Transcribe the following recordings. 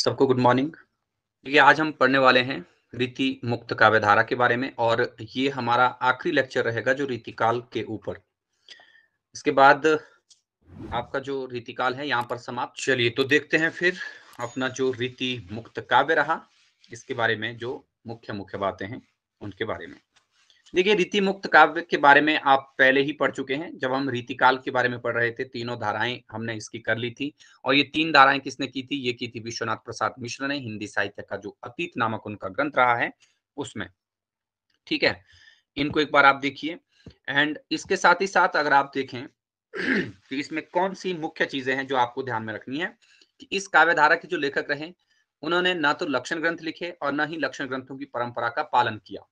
सबको good morning ये आज हम पढ़ने वाले हैं रीति मुक्त काव्यधारा के बारे में और ये हमारा आखिरी लेक्चर रहेगा जो रीतिकाल के ऊपर इसके बाद आपका जो रीतिकाल है यहाँ पर समाप्त चलिए तो देखते हैं फिर अपना जो रीति मुक्त काव्य रहा इसके बारे में जो मुख्य मुख्य बातें हैं उनके बारे में देखिए रीति मुक्त काव्य के बारे में आप पहले ही पढ़ चुके हैं जब हम रीतिकाल के बारे में पढ़ रहे थे तीनों धाराएं हमने इसकी कर ली थी और ये तीन धाराएं किसने की थी ये की थी विश्वनाथ प्रसाद मिश्र ने हिंदी साहित्य का जो अतीत नामक उनका ग्रंथ रहा है उसमें ठीक है इनको एक बार आप देखिए एंड इसके साथ ही साथ अगर आप देखें तो इसमें कौन सी मुख्य चीजें हैं जो आपको ध्यान में रखनी है कि इस काव्य धारा के जो लेखक रहे उन्होंने ना तो लक्षण ग्रंथ लिखे और ना ही लक्षण ग्रंथों की परंपरा का पालन किया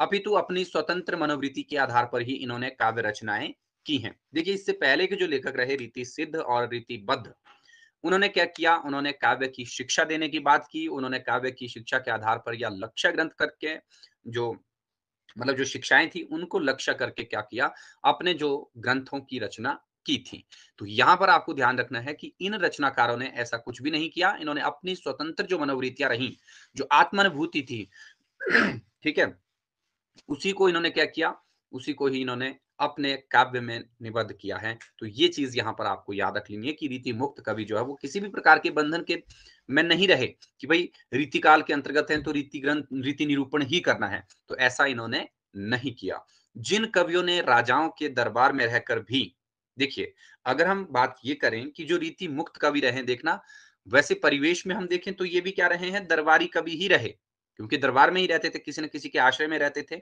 अपितु अपनी स्वतंत्र मनोवृत्ति के आधार पर ही इन्होंने काव्य रचनाएं की हैं देखिए इससे पहले के जो लेखक रहे रीति सिद्ध और रीतिबद्ध उन्होंने क्या किया उन्होंने काव्य की शिक्षा देने की बात की उन्होंने काव्य की शिक्षा के आधार पर या लक्ष्य ग्रंथ करके जो मतलब जो शिक्षाएं थी उनको लक्ष्य करके क्या किया अपने जो ग्रंथों की रचना की थी तो यहाँ पर आपको ध्यान रखना है कि इन रचनाकारों ने ऐसा कुछ भी नहीं किया इन्होंने अपनी स्वतंत्र जो मनोवृत्तियां रही जो आत्मानुभूति थी ठीक है उसी को इन्होंने क्या किया उसी को ही इन्होंने अपने काव्य में निबद्ध किया है तो ये चीज यहाँ पर आपको याद रख लेनी है कि रीति मुक्त कवि जो है वो किसी भी प्रकार के बंधन के में नहीं रहे कि भाई रीति काल के अंतर्गत है तो रीति ग्रंथ रीति निरूपण ही करना है तो ऐसा इन्होंने नहीं किया जिन कवियों ने राजाओं के दरबार में रहकर भी देखिए अगर हम बात ये करें कि जो रीति मुक्त कवि रहे देखना वैसे परिवेश में हम देखें तो ये भी क्या रहे हैं दरबारी कवि ही रहे क्योंकि दरबार में ही रहते थे किसी न किसी के आश्रय में रहते थे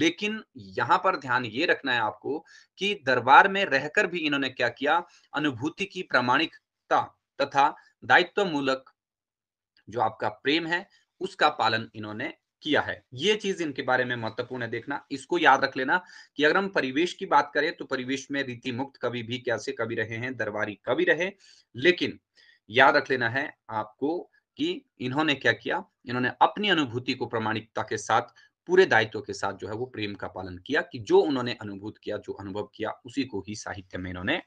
लेकिन यहां पर ध्यान ये रखना है आपको कि दरबार में रहकर भी इन्होंने क्या किया अनुभूति की प्रामाणिकता तथा दायित्व मूलक जो आपका प्रेम है उसका पालन इन्होंने किया है ये चीज इनके बारे में महत्वपूर्ण है देखना इसको याद रख लेना कि अगर हम परिवेश की बात करें तो परिवेश में रीति मुक्त कवि भी कैसे कवि रहे हैं दरबारी कवि रहे लेकिन याद रख लेना है आपको कि इन्होंने क्या किया इन्होंने अपनी अनुभूति को प्रमाणिकता के साथ पूरे दायित्व के साथ जो है वो प्रेम का पालन किया कि जो उन्होंने अनुभूत किया जो अनुभव किया उसी को ही साहित्य में इन्होंने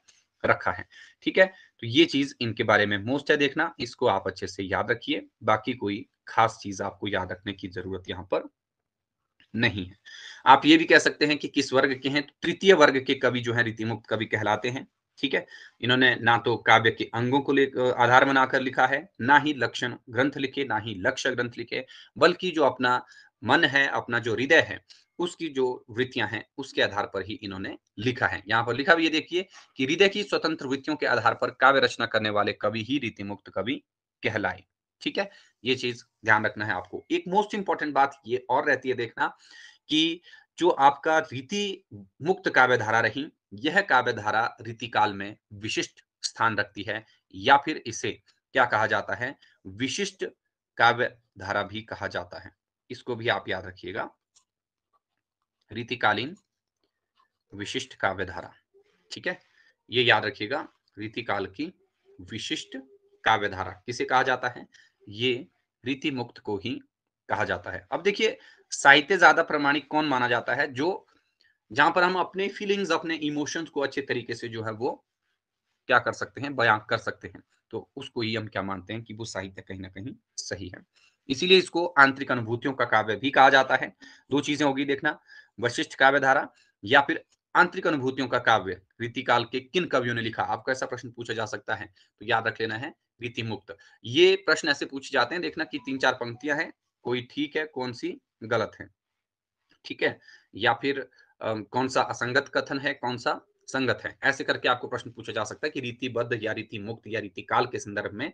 रखा है ठीक है तो ये चीज इनके बारे में मोस्ट है देखना इसको आप अच्छे से याद रखिए बाकी कोई खास चीज आपको याद रखने की जरूरत यहाँ पर नहीं है आप ये भी कह सकते हैं कि किस वर्ग के हैं तृतीय वर्ग के कवि जो है रीतिमुक्त कवि कहलाते हैं ठीक है इन्होंने ना तो काव्य के अंगों को लेकर आधार बनाकर लिखा है ना ही लक्षण ग्रंथ लिखे ना ही लक्ष्य ग्रंथ लिखे बल्कि जो अपना मन है अपना जो हृदय है उसकी जो वृत्तियां हैं उसके आधार पर ही इन्होंने लिखा है यहाँ पर लिखा भी ये देखिए कि हृदय की स्वतंत्र वृत्तियों के आधार पर काव्य रचना करने वाले कवि ही रीतिमुक्त कवि कहलाए ठीक है ये चीज ध्यान रखना है आपको एक मोस्ट इंपॉर्टेंट बात ये और रहती है देखना कि जो आपका रीति मुक्त काव्य धारा रही यह काव्यधारा रीतिकाल में विशिष्ट स्थान रखती है या फिर इसे क्या कहा जाता है विशिष्ट काव्य धारा भी कहा जाता है इसको भी आप याद रखिएगा रीतिकालीन विशिष्ट काव्य धारा ठीक है ये याद रखिएगा रीतिकाल की विशिष्ट काव्य धारा किसे कहा जाता है ये रीति मुक्त को ही कहा जाता है अब देखिए साहित्य ज्यादा प्रमाणिक कौन माना जाता है जो जहां पर हम अपने फीलिंग्स अपने इमोशंस को अच्छे तरीके से जो है वो क्या कर सकते हैं बयां कर सकते हैं तो उसको ही हम क्या मानते हैं कि वो साहित्य कहीं ना कहीं सही है इसीलिए इसको आंतरिक अनुभूतियों का काव्य भी कहा जाता है दो चीजें होगी देखना वशिष्ठ काव्य धारा या फिर आंतरिक अनुभूतियों का काव्य रीतिकाल के किन कवियों ने लिखा आपका ऐसा प्रश्न पूछा जा सकता है तो याद रख लेना है रीति मुक्त ये प्रश्न ऐसे पूछे जाते हैं देखना कि तीन चार पंक्तियां हैं कोई ठीक है कौन सी गलत है ठीक है या फिर कौन सा असंगत कथन है कौन सा संगत है ऐसे करके आपको प्रश्न पूछा जा सकता है कि रीतिबद्ध या रीति मुक्त या रीति काल के संदर्भ में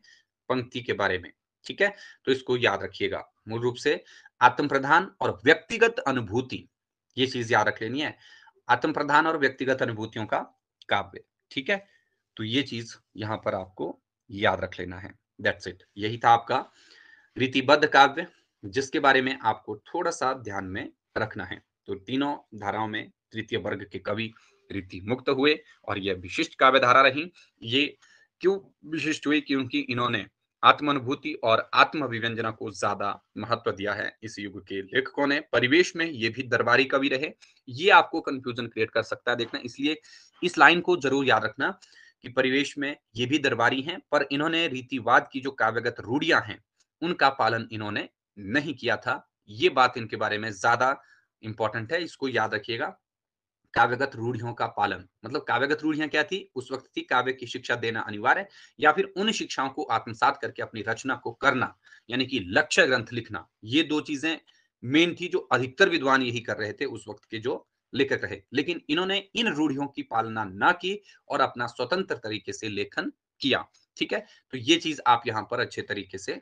पंक्ति के बारे में ठीक है तो इसको याद रखिएगा मूल रूप से आत्म प्रधान और व्यक्तिगत अनुभूति ये चीज याद रख लेनी है आत्म प्रधान और व्यक्तिगत अनुभूतियों का काव्य ठीक है तो ये चीज यहाँ पर आपको याद रख लेना है दैट्स इट यही था आपका रीतिबद्ध काव्य जिसके बारे में आपको थोड़ा सा ध्यान में रखना है तो तीनों धाराओं में तृतीय वर्ग के कवि रीति मुक्त हुए और यह विशिष्ट काव्य धारा रही ये क्यों विशिष्ट हुई क्योंकि इन्होंने आत्मानुभूति और आत्म को ज्यादा महत्व दिया है इस युग के लेखकों ने परिवेश में ये भी दरबारी कवि रहे ये आपको कंफ्यूजन क्रिएट कर सकता है देखना इसलिए इस लाइन को जरूर याद रखना कि परिवेश में ये भी दरबारी हैं पर इन्होंने रीतिवाद की जो काव्यगत रूढ़ियां हैं उनका पालन इन्होंने नहीं किया था ये बात इनके बारे में ज्यादा इंपॉर्टेंट है इसको याद रखिएगा काव्यगत रूढ़ियों का पालन मतलब काव्यगत रूढ़ियां क्या थी उस वक्त थी काव्य की शिक्षा देना अनिवार्य या फिर उन शिक्षाओं को आत्मसात करके अपनी रचना को करना यानी कि लक्ष्य ग्रंथ लिखना ये दो चीजें मेन थी जो अधिकतर विद्वान यही कर रहे थे उस वक्त के जो लेखक रहे लेकिन इन्होंने इन रूढ़ियों की पालना ना की और अपना स्वतंत्र तरीके से लेखन किया ठीक है तो ये चीज आप यहाँ पर अच्छे तरीके से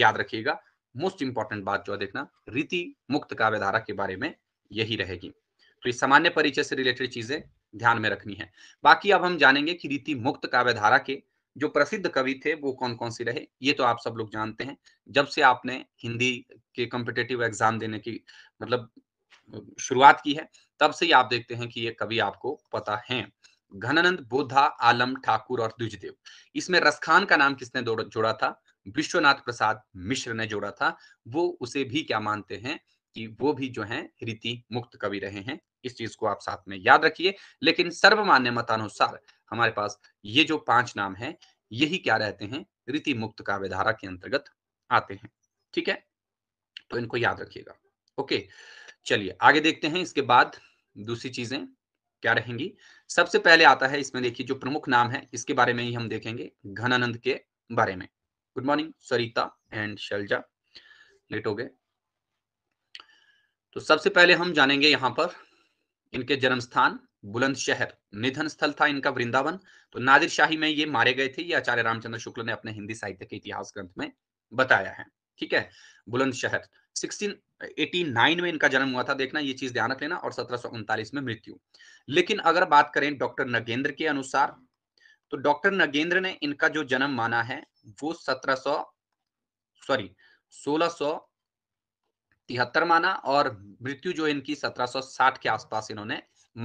याद रखिएगा मोस्ट इंपॉर्टेंट बात जो है देखना रीति मुक्त काव्य धारा के बारे में यही रहेगी तो ये सामान्य परिचय से रिलेटेड चीजें ध्यान में रखनी है बाकी अब हम जानेंगे कि रीति मुक्त काव्य धारा के जो प्रसिद्ध कवि थे वो कौन कौन सी रहे ये तो आप सब लोग जानते हैं जब से आपने हिंदी के कॉम्पिटेटिव एग्जाम देने की मतलब शुरुआत की है तब से ही आप देखते हैं कि ये कवि आपको पता है घनानंद बोधा आलम ठाकुर और द्विजदेव इसमें रसखान का नाम किसने जोड़ा था विश्वनाथ प्रसाद मिश्र ने जोड़ा था वो उसे भी क्या मानते हैं कि वो भी जो है रीति मुक्त कवि रहे हैं इस चीज को आप साथ में याद रखिए लेकिन सर्वमान्य मतानुसार हमारे पास ये जो पांच नाम है यही क्या रहते हैं रीति मुक्त काव्य धारा के अंतर्गत आते हैं ठीक है तो इनको याद रखिएगा ओके चलिए आगे देखते हैं इसके बाद दूसरी चीजें क्या रहेंगी सबसे पहले आता है इसमें देखिए जो प्रमुख नाम है इसके बारे में ही हम देखेंगे घनानंद के बारे में good morning Sarita and Shailaja late हो गए तो सबसे पहले हम जानेंगे यहां पर इनके जन्म स्थान बुलंदशहर निधन स्थल था इनका वृंदावन तो नादिर शाही में ये मारे गए थे ये आचार्य रामचंद्र शुक्ल ने अपने हिंदी साहित्य के इतिहास ग्रंथ में बताया है ठीक है बुलंदशहर 1689 में इनका जन्म हुआ था देखना ये चीज ध्यान रख लेना और सत्रह में मृत्यु लेकिन अगर बात करें डॉक्टर नगेंद्र के अनुसार तो डॉक्टर नगेंद्र ने इनका जो जन्म माना है वो 1700 सॉरी 1673 माना और मृत्यु जो इनकी 1760 के आसपास इन्होंने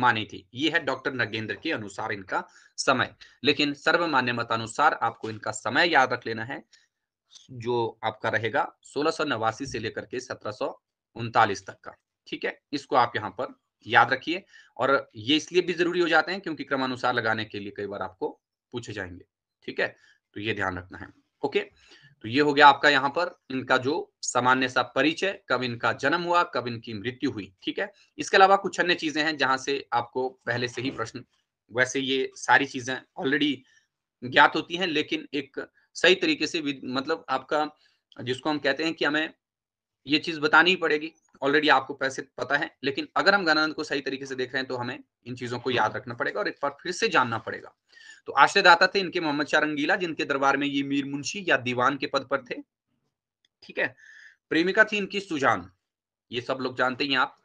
मानी थी ये है डॉक्टर नगेंद्र के अनुसार इनका समय लेकिन सर्वमान्य मतानुसार आपको इनका समय याद रख लेना है जो आपका रहेगा सोलह से लेकर के सत्रह तक का ठीक है इसको आप यहाँ पर याद रखिए और ये इसलिए भी जरूरी हो जाते हैं क्योंकि क्रमानुसार लगाने के लिए कई बार आपको पूछे जाएंगे ठीक है तो ये ध्यान रखना है ओके तो ये हो गया आपका यहाँ पर इनका जो सामान्य सा परिचय कब इनका जन्म हुआ कब इनकी मृत्यु हुई ठीक है इसके अलावा कुछ अन्य चीजें हैं जहां से आपको पहले से ही प्रश्न वैसे ये सारी चीजें ऑलरेडी ज्ञात होती हैं लेकिन एक सही तरीके से मतलब आपका जिसको हम कहते हैं कि हमें ये चीज बतानी ही पड़ेगी ऑलरेडी आपको पैसे पता है लेकिन अगर हम गणानंद को सही तरीके से देख रहे हैं तो हमें इन चीजों को याद रखना पड़ेगा और एक बार फिर से जानना पड़ेगा तो आश्रयदाता थे इनके मोहम्मद शाह रंगीला जिनके दरबार में ये मीर मुंशी या दीवान के पद पर थे ठीक है प्रेमिका थी इनकी सुजान ये सब लोग जानते ही आप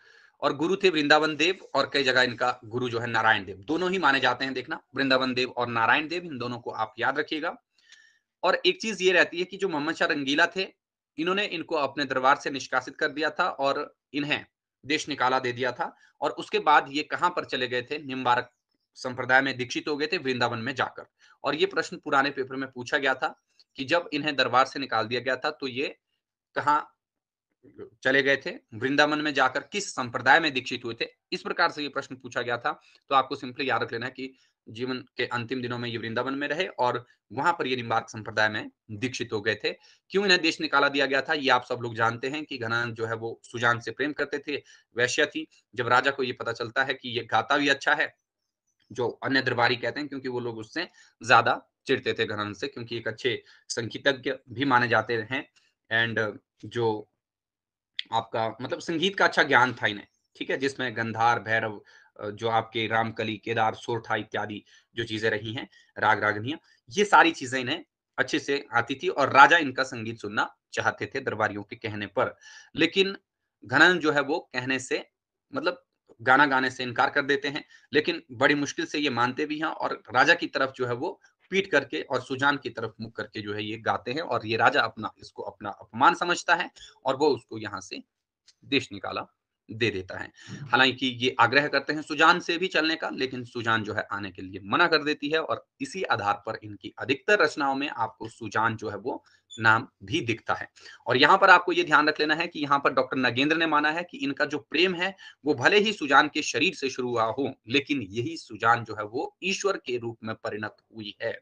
और गुरु थे वृंदावन देव और कई जगह इनका गुरु जो है नारायण देव दोनों ही माने जाते हैं देखना वृंदावन देव और नारायण देव इन दोनों को आप याद रखिएगा और एक चीज ये रहती है कि जो मोहम्मद शाह रंगीला थे इन्होंने इनको अपने दरबार से निष्कासित कर दिया था और इन्हें देश निकाला दे दिया था और उसके बाद ये कहां पर चले गए थे निम्बारक संप्रदाय में दीक्षित हो गए थे वृंदावन में जाकर और ये प्रश्न पुराने पेपर में पूछा गया था कि जब इन्हें दरबार से निकाल दिया गया था तो ये कहा चले गए थे वृंदावन में जाकर किस संप्रदाय में दीक्षित हुए थे इस प्रकार से ये प्रश्न पूछा गया था तो आपको सिंपली याद रख लेना कि जीवन के अंतिम दिनों में ये वृंदावन में रहे और वहां पर ये निम्बार्क संप्रदाय में दीक्षित हो गए थे क्यों इन्हें देश निकाला दिया गया था ये आप सब लोग जानते हैं कि घनानंद जो है वो सुजान से प्रेम करते थे वैश्य थी जब राजा को ये पता चलता है कि ये गाता भी अच्छा है जो अन्य दरबारी कहते हैं क्योंकि वो लोग उससे ज्यादा चिड़ते थे घनानंद से क्योंकि एक अच्छे संगीतज्ञ भी माने जाते हैं एंड जो आपका मतलब संगीत का अच्छा ज्ञान था इन्हें ठीक है जिसमें गंधार भैरव जो आपके रामकली केदार सोरठा इत्यादि जो चीजें रही हैं राग रागनिया ये सारी चीजें इन्हें अच्छे से आती थी और राजा इनका संगीत सुनना चाहते थे दरबारियों के कहने पर लेकिन घनन जो है वो कहने से मतलब गाना गाने से इनकार कर देते हैं लेकिन बड़ी मुश्किल से ये मानते भी हैं और राजा की तरफ जो है वो पीट करके और सुजान की तरफ मुख करके जो है ये गाते हैं और ये राजा अपना इसको अपना अपमान समझता है और वो उसको यहाँ से देश निकाला दे देता है हम्म। हालांकि ये आग्रह करते हैं सुजान से भी चलने का लेकिन सुजान जो है आने के लिए मना कर देती है और इसी आधार पर इनकी अधिकतर रचनाओं में आपको सुजान जो है वो नाम भी दिखता है और यहाँ पर आपको ये ध्यान रख लेना है कि यहाँ पर डॉक्टर नगेंद्र ने माना है कि इनका जो प्रेम है वो भले ही सुजान के शरीर से शुरू हुआ हो लेकिन यही सुजान जो है वो ईश्वर के रूप में परिणत हुई है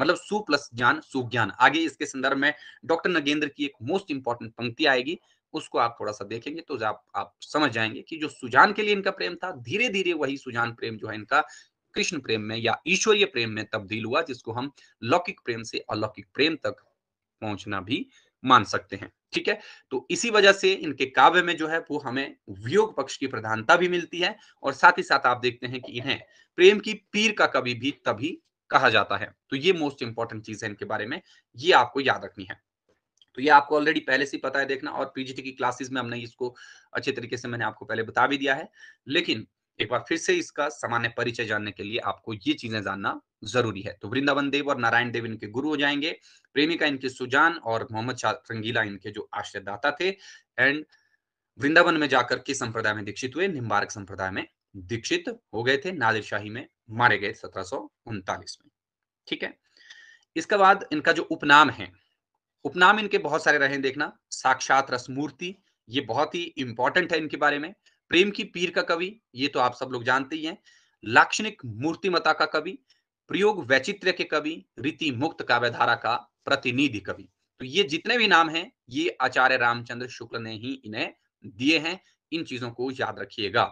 मतलब सु प्लस ज्ञान सुज्ञान आगे इसके संदर्भ में डॉक्टर नगेंद्र की एक मोस्ट इंपॉर्टेंट पंक्ति आएगी उसको आप थोड़ा सा देखेंगे तो आप आप समझ जाएंगे कि जो सुजान के लिए इनका प्रेम था धीरे धीरे वही सुजान प्रेम जो है इनका कृष्ण प्रेम में या ईश्वरीय प्रेम में तब्दील हुआ जिसको हम लौकिक प्रेम से अलौकिक प्रेम तक पहुंचना भी मान सकते हैं ठीक है तो इसी वजह से इनके काव्य में जो है वो हमें वियोग पक्ष की प्रधानता भी मिलती है और साथ ही साथ आप देखते हैं कि इन्हें प्रेम की पीर का कवि भी तभी कहा जाता है तो ये मोस्ट इंपॉर्टेंट चीज है इनके बारे में ये आपको याद रखनी है तो ये आपको ऑलरेडी पहले से पता है देखना और पीजीटी की क्लासेस में हमने इसको अच्छे तरीके से मैंने आपको पहले बता भी दिया है लेकिन एक बार फिर से इसका सामान्य परिचय जानने के लिए आपको ये चीजें जानना जरूरी है तो वृंदावन देव और नारायण देव इनके गुरु हो जाएंगे प्रेमिका इनके सुजान और मोहम्मद शाह रंगीला इनके जो आश्रयदाता थे एंड वृंदावन में जाकर किस संप्रदाय में दीक्षित हुए निम्बारक संप्रदाय में दीक्षित हो गए थे नादिर शाही में मारे गए सत्रह में ठीक है इसके बाद इनका जो उपनाम है उपनाम इनके बहुत सारे रहे देखना साक्षात रसमूर्ति ये बहुत ही इंपॉर्टेंट है इनके बारे में प्रेम की पीर का कवि ये तो आप सब लोग जानते ही हैं लाक्षणिक मूर्तिमता का कवि प्रयोग वैचित्र्य के कवि रीति मुक्त काव्यधारा का प्रतिनिधि कवि तो ये जितने भी नाम हैं ये आचार्य रामचंद्र शुक्ल ने ही इन्हें दिए हैं इन चीजों को याद रखिएगा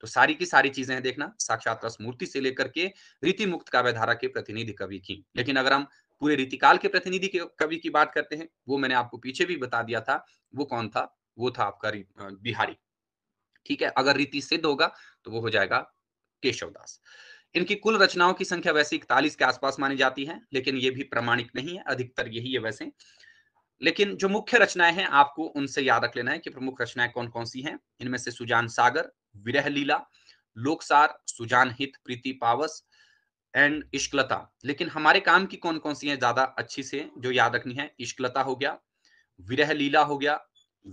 तो सारी की सारी चीजें देखना साक्षात रस मूर्ति से लेकर के रीति मुक्त काव्यधारा के प्रतिनिधि कवि की लेकिन अगर हम पूरे रीतिकाल के प्रतिनिधि के कवि की बात करते हैं वो मैंने आपको पीछे भी बता दिया था वो कौन था वो था आपका बिहारी ठीक है अगर रीति सिद्ध होगा तो वो हो जाएगा केशवदास इनकी कुल रचनाओं की संख्या वैसे इकतालीस के आसपास मानी जाती है लेकिन ये भी प्रमाणिक नहीं है अधिकतर यही है वैसे लेकिन जो मुख्य रचनाएं हैं आपको उनसे याद रख लेना है कि प्रमुख रचनाएं कौन कौन सी हैं इनमें से सुजान सागर विरह लीला लोकसार सुजान हित प्रीति पावस एंड इश्कलता लेकिन हमारे काम की कौन कौन सी है ज्यादा अच्छी से जो याद रखनी है इश्कलता हो गया विरह लीला हो गया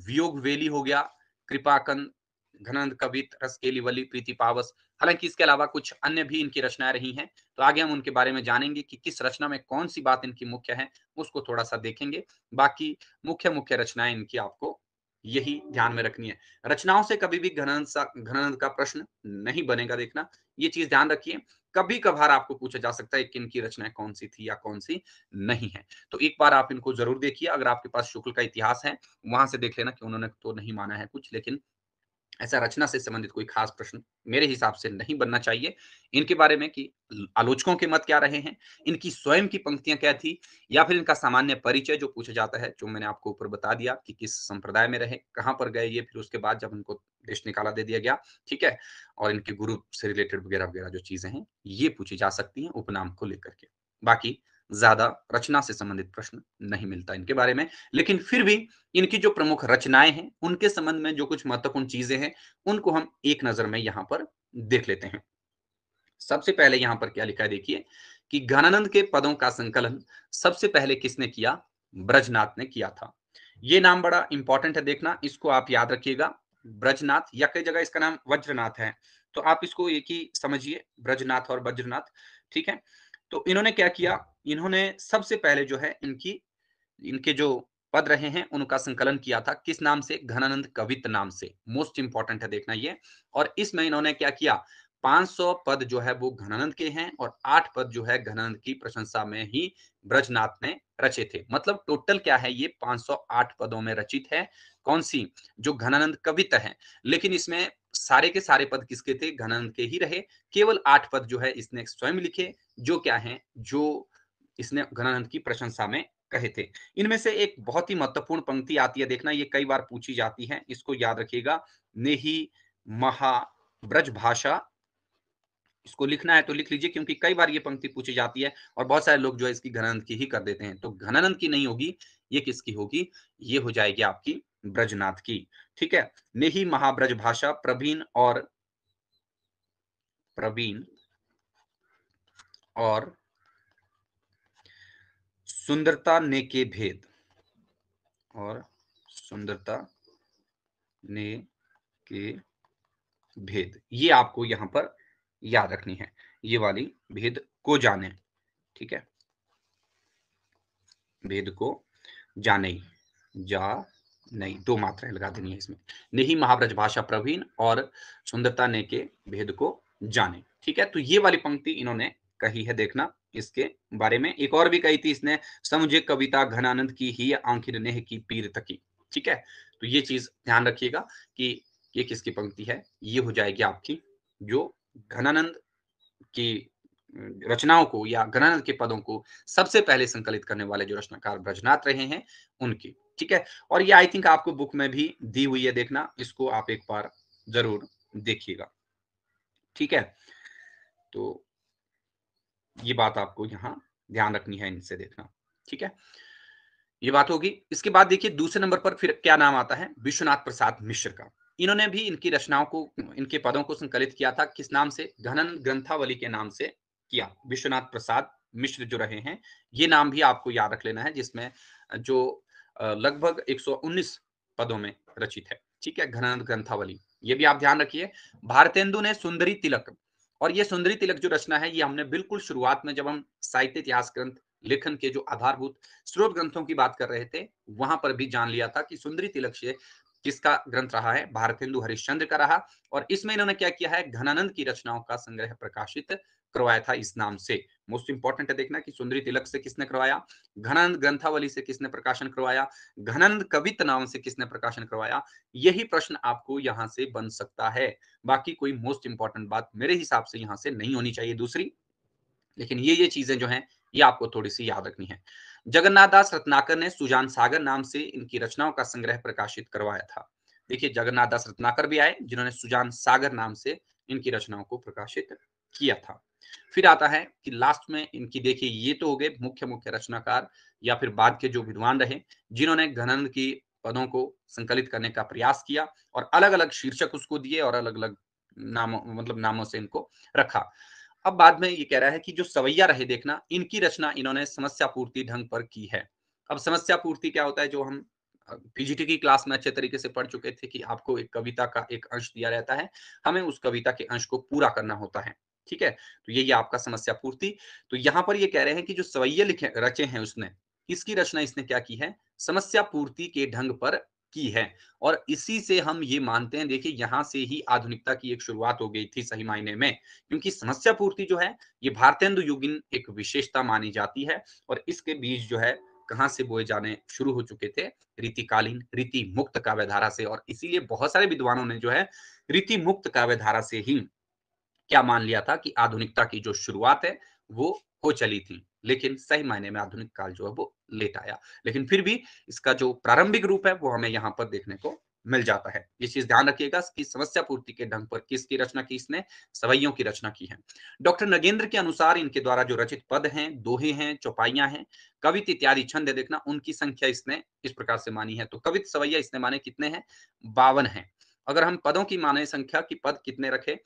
वियोग वेली हो गया कृपाकंद घनंद कवित रसकेली वली प्रीति पावस हालांकि इसके अलावा कुछ अन्य भी इनकी रचनाएं रही हैं तो आगे हम उनके बारे में जानेंगे कि किस रचना में कौन सी बात इनकी मुख्य है उसको थोड़ा सा देखेंगे बाकी मुख्य मुख्य रचनाएं इनकी आपको यही ध्यान में रखनी है रचनाओं से कभी भी घनंद घनंद का प्रश्न नहीं बनेगा देखना ये चीज ध्यान रखिए कभी कभार आपको पूछा जा सकता है कि इनकी रचनाएं कौन सी थी या कौन सी नहीं है तो एक बार आप इनको जरूर देखिए अगर आपके पास शुक्ल का इतिहास है वहां से देख लेना कि उन्होंने तो नहीं माना है कुछ लेकिन ऐसा रचना से संबंधित कोई खास प्रश्न मेरे हिसाब से नहीं बनना चाहिए इनके बारे में कि आलोचकों के मत क्या रहे हैं इनकी स्वयं की पंक्तियां क्या थी या फिर इनका सामान्य परिचय जो पूछा जाता है जो मैंने आपको ऊपर बता दिया कि किस संप्रदाय में रहे कहाँ पर गए ये फिर उसके बाद जब उनको देश निकाला दे दिया गया ठीक है और इनके गुरु से रिलेटेड वगैरह वगैरह जो चीजें हैं ये पूछी जा सकती है उपनाम को लेकर के बाकी ज्यादा रचना से संबंधित प्रश्न नहीं मिलता इनके बारे में लेकिन फिर भी इनकी जो प्रमुख रचनाएं हैं उनके संबंध में जो कुछ महत्वपूर्ण चीजें हैं उनको हम एक नजर में यहाँ पर देख लेते हैं सबसे पहले यहाँ पर क्या लिखा है देखिए कि घनानंद के पदों का संकलन सबसे पहले किसने किया ब्रजनाथ ने किया था ये नाम बड़ा इंपॉर्टेंट है देखना इसको आप याद रखिएगा ब्रजनाथ या कई जगह इसका नाम वज्रनाथ है तो आप इसको एक ही समझिए ब्रजनाथ और वज्रनाथ ठीक है तो इन्होंने क्या किया इन्होंने सबसे पहले जो है इनकी इनके जो पद रहे हैं उनका संकलन किया था किस नाम से घनानंद कवित नाम से मोस्ट इंपॉर्टेंट है देखना ये और इसमें इन्होंने क्या किया 500 पद जो है वो घनानंद के हैं और आठ पद जो है घनानंद की प्रशंसा में ही ब्रजनाथ ने रचे थे मतलब टोटल क्या है ये 508 पदों में रचित है कौन सी जो घनानंद कविता है लेकिन इसमें सारे के सारे पद किसके थे घनानंद के ही रहे केवल आठ पद जो है इसने स्वयं लिखे जो क्या है जो इसने घनानंद की प्रशंसा में कहे थे इनमें से एक बहुत ही महत्वपूर्ण पंक्ति आती है देखना ये कई बार पूछी जाती है इसको याद रखिएगा नेही महा ब्रज भाषा इसको लिखना है तो लिख लीजिए क्योंकि कई बार ये पंक्ति पूछी जाती है और बहुत सारे लोग जो है इसकी घनानंद की ही कर देते हैं तो घनानंद की नहीं होगी ये किसकी होगी ये हो जाएगी आपकी ब्रजनाथ की ठीक है ने ही महाब्रज भाषा प्रवीण और प्रवीण और सुंदरता ने के भेद और सुंदरता ने के भेद ये आपको यहां पर याद रखनी है ये वाली भेद को जाने ठीक है भेद को जाने जा नहीं दो मात्राएं लगा देनी है इसमें नहीं महाव्रज भाषा प्रवीण और सुंदरता ने के भेद को जाने ठीक है तो ये वाली पंक्ति इन्होंने कही है देखना इसके बारे में एक और भी कही थी इसने समझे कविता घनानंद की ही आंखिर नेह की पीर तकी ठीक है तो ये चीज ध्यान रखिएगा कि ये किसकी पंक्ति है ये हो जाएगी आपकी जो घनानंद की रचनाओं को या घनानंद के पदों को सबसे पहले संकलित करने वाले जो रचनाकार ब्रजनाथ रहे हैं उनकी ठीक है और ये आई थिंक आपको बुक में भी दी हुई है देखना इसको आप एक बार जरूर देखिएगा ठीक है तो ये बात आपको यहाँ ध्यान रखनी है इनसे देखना ठीक है ये बात होगी इसके बाद देखिए दूसरे नंबर पर फिर क्या नाम आता है विश्वनाथ प्रसाद मिश्र का इन्होंने भी इनकी रचनाओं को इनके पदों को संकलित किया था किस नाम से घनन ग्रंथावली के नाम से किया विश्वनाथ प्रसाद मिश्र जो रहे हैं ये नाम भी आपको याद रख लेना है जिसमें जो लगभग 119 पदों में रचित है ठीक है घन ग्रंथावली ये भी आप ध्यान रखिए भारतेंदु ने सुंदरी तिलक और ये सुंदरी तिलक जो रचना है ये हमने बिल्कुल शुरुआत में जब हम साहित्य इतिहास ग्रंथ लेखन के जो आधारभूत स्रोत ग्रंथों की बात कर रहे थे वहां पर भी जान लिया था कि सुंदरी तिलक से किसका ग्रंथ रहा है भारत हिंदू हरिश्चंद्र का रहा और इसमें इन्होंने क्या किया है घनानंद की रचनाओं का संग्रह प्रकाशित करवाया था इस नाम से मोस्ट इंपॉर्टेंट है देखना कि सुंदरी तिलक से किसने करवाया घनानंद ग्रंथावली से किसने प्रकाशन करवाया घनानंद कवित नाम से किसने प्रकाशन करवाया यही प्रश्न आपको यहाँ से बन सकता है बाकी कोई मोस्ट इंपॉर्टेंट बात मेरे हिसाब से यहाँ से नहीं होनी चाहिए दूसरी लेकिन ये ये चीजें जो है ये आपको थोड़ी सी याद रखनी है जगन्नाथ दास रत्नाकर ने सुजान सागर नाम से इनकी रचनाओं का संग्रह प्रकाशित करवाया था देखिए जगन्नाथ दास रत्नाकर भी आए जिन्होंने सुजान सागर नाम से इनकी रचनाओं को प्रकाशित किया था फिर आता है कि लास्ट में इनकी देखिए ये तो हो गए मुख्य मुख्य रचनाकार या फिर बाद के जो विद्वान रहे जिन्होंने घनन की पदों को संकलित करने का प्रयास किया और अलग अलग शीर्षक उसको दिए और अलग अलग नामों मतलब नामों से इनको रखा अब बाद में ये कह रहा है कि जो सवैया रहे देखना इनकी रचना इन्होंने समस्या पूर्ति ढंग पर की है अब समस्या पूर्ति क्या होता है जो हम पीजीटी की क्लास में अच्छे तरीके से पढ़ चुके थे कि आपको एक कविता का एक अंश दिया रहता है हमें उस कविता के अंश को पूरा करना होता है ठीक है तो यही आपका समस्या पूर्ति तो यहाँ पर ये कह रहे हैं कि जो सवैये लिखे रचे हैं उसने इसकी रचना इसने क्या की है समस्या पूर्ति के ढंग पर की है और इसी से हम ये मानते हैं देखिए यहाँ से ही आधुनिकता की एक शुरुआत हो गई थी सही मायने में क्योंकि समस्या पूर्ति जो है ये भारतेंदु युगिन एक विशेषता मानी जाती है और इसके बीच जो है कहाँ से बोए जाने शुरू हो चुके थे रीतिकालीन रीति मुक्त काव्यधारा से और इसीलिए बहुत सारे विद्वानों ने जो है रीति मुक्त काव्यधारा से ही क्या मान लिया था कि आधुनिकता की जो शुरुआत है वो हो चली थी लेकिन सही मायने में आधुनिक काल जो है वो लेट आया लेकिन फिर भी इसका जो प्रारंभिक रूप है वो हमें यहाँ पर देखने को मिल जाता है ये चीज ध्यान रखिएगा कि समस्या पूर्ति के ढंग पर किसकी रचना की इसने सवैयों की रचना की है डॉक्टर नगेंद्र के अनुसार इनके द्वारा जो रचित पद हैं दोहे हैं चौपाइयां हैं कवित इत्यादि छंद देखना उनकी संख्या इसने इस प्रकार से मानी है तो कवित सवैया इसने माने कितने हैं बावन है अगर हम पदों की माने संख्या की पद कितने रखे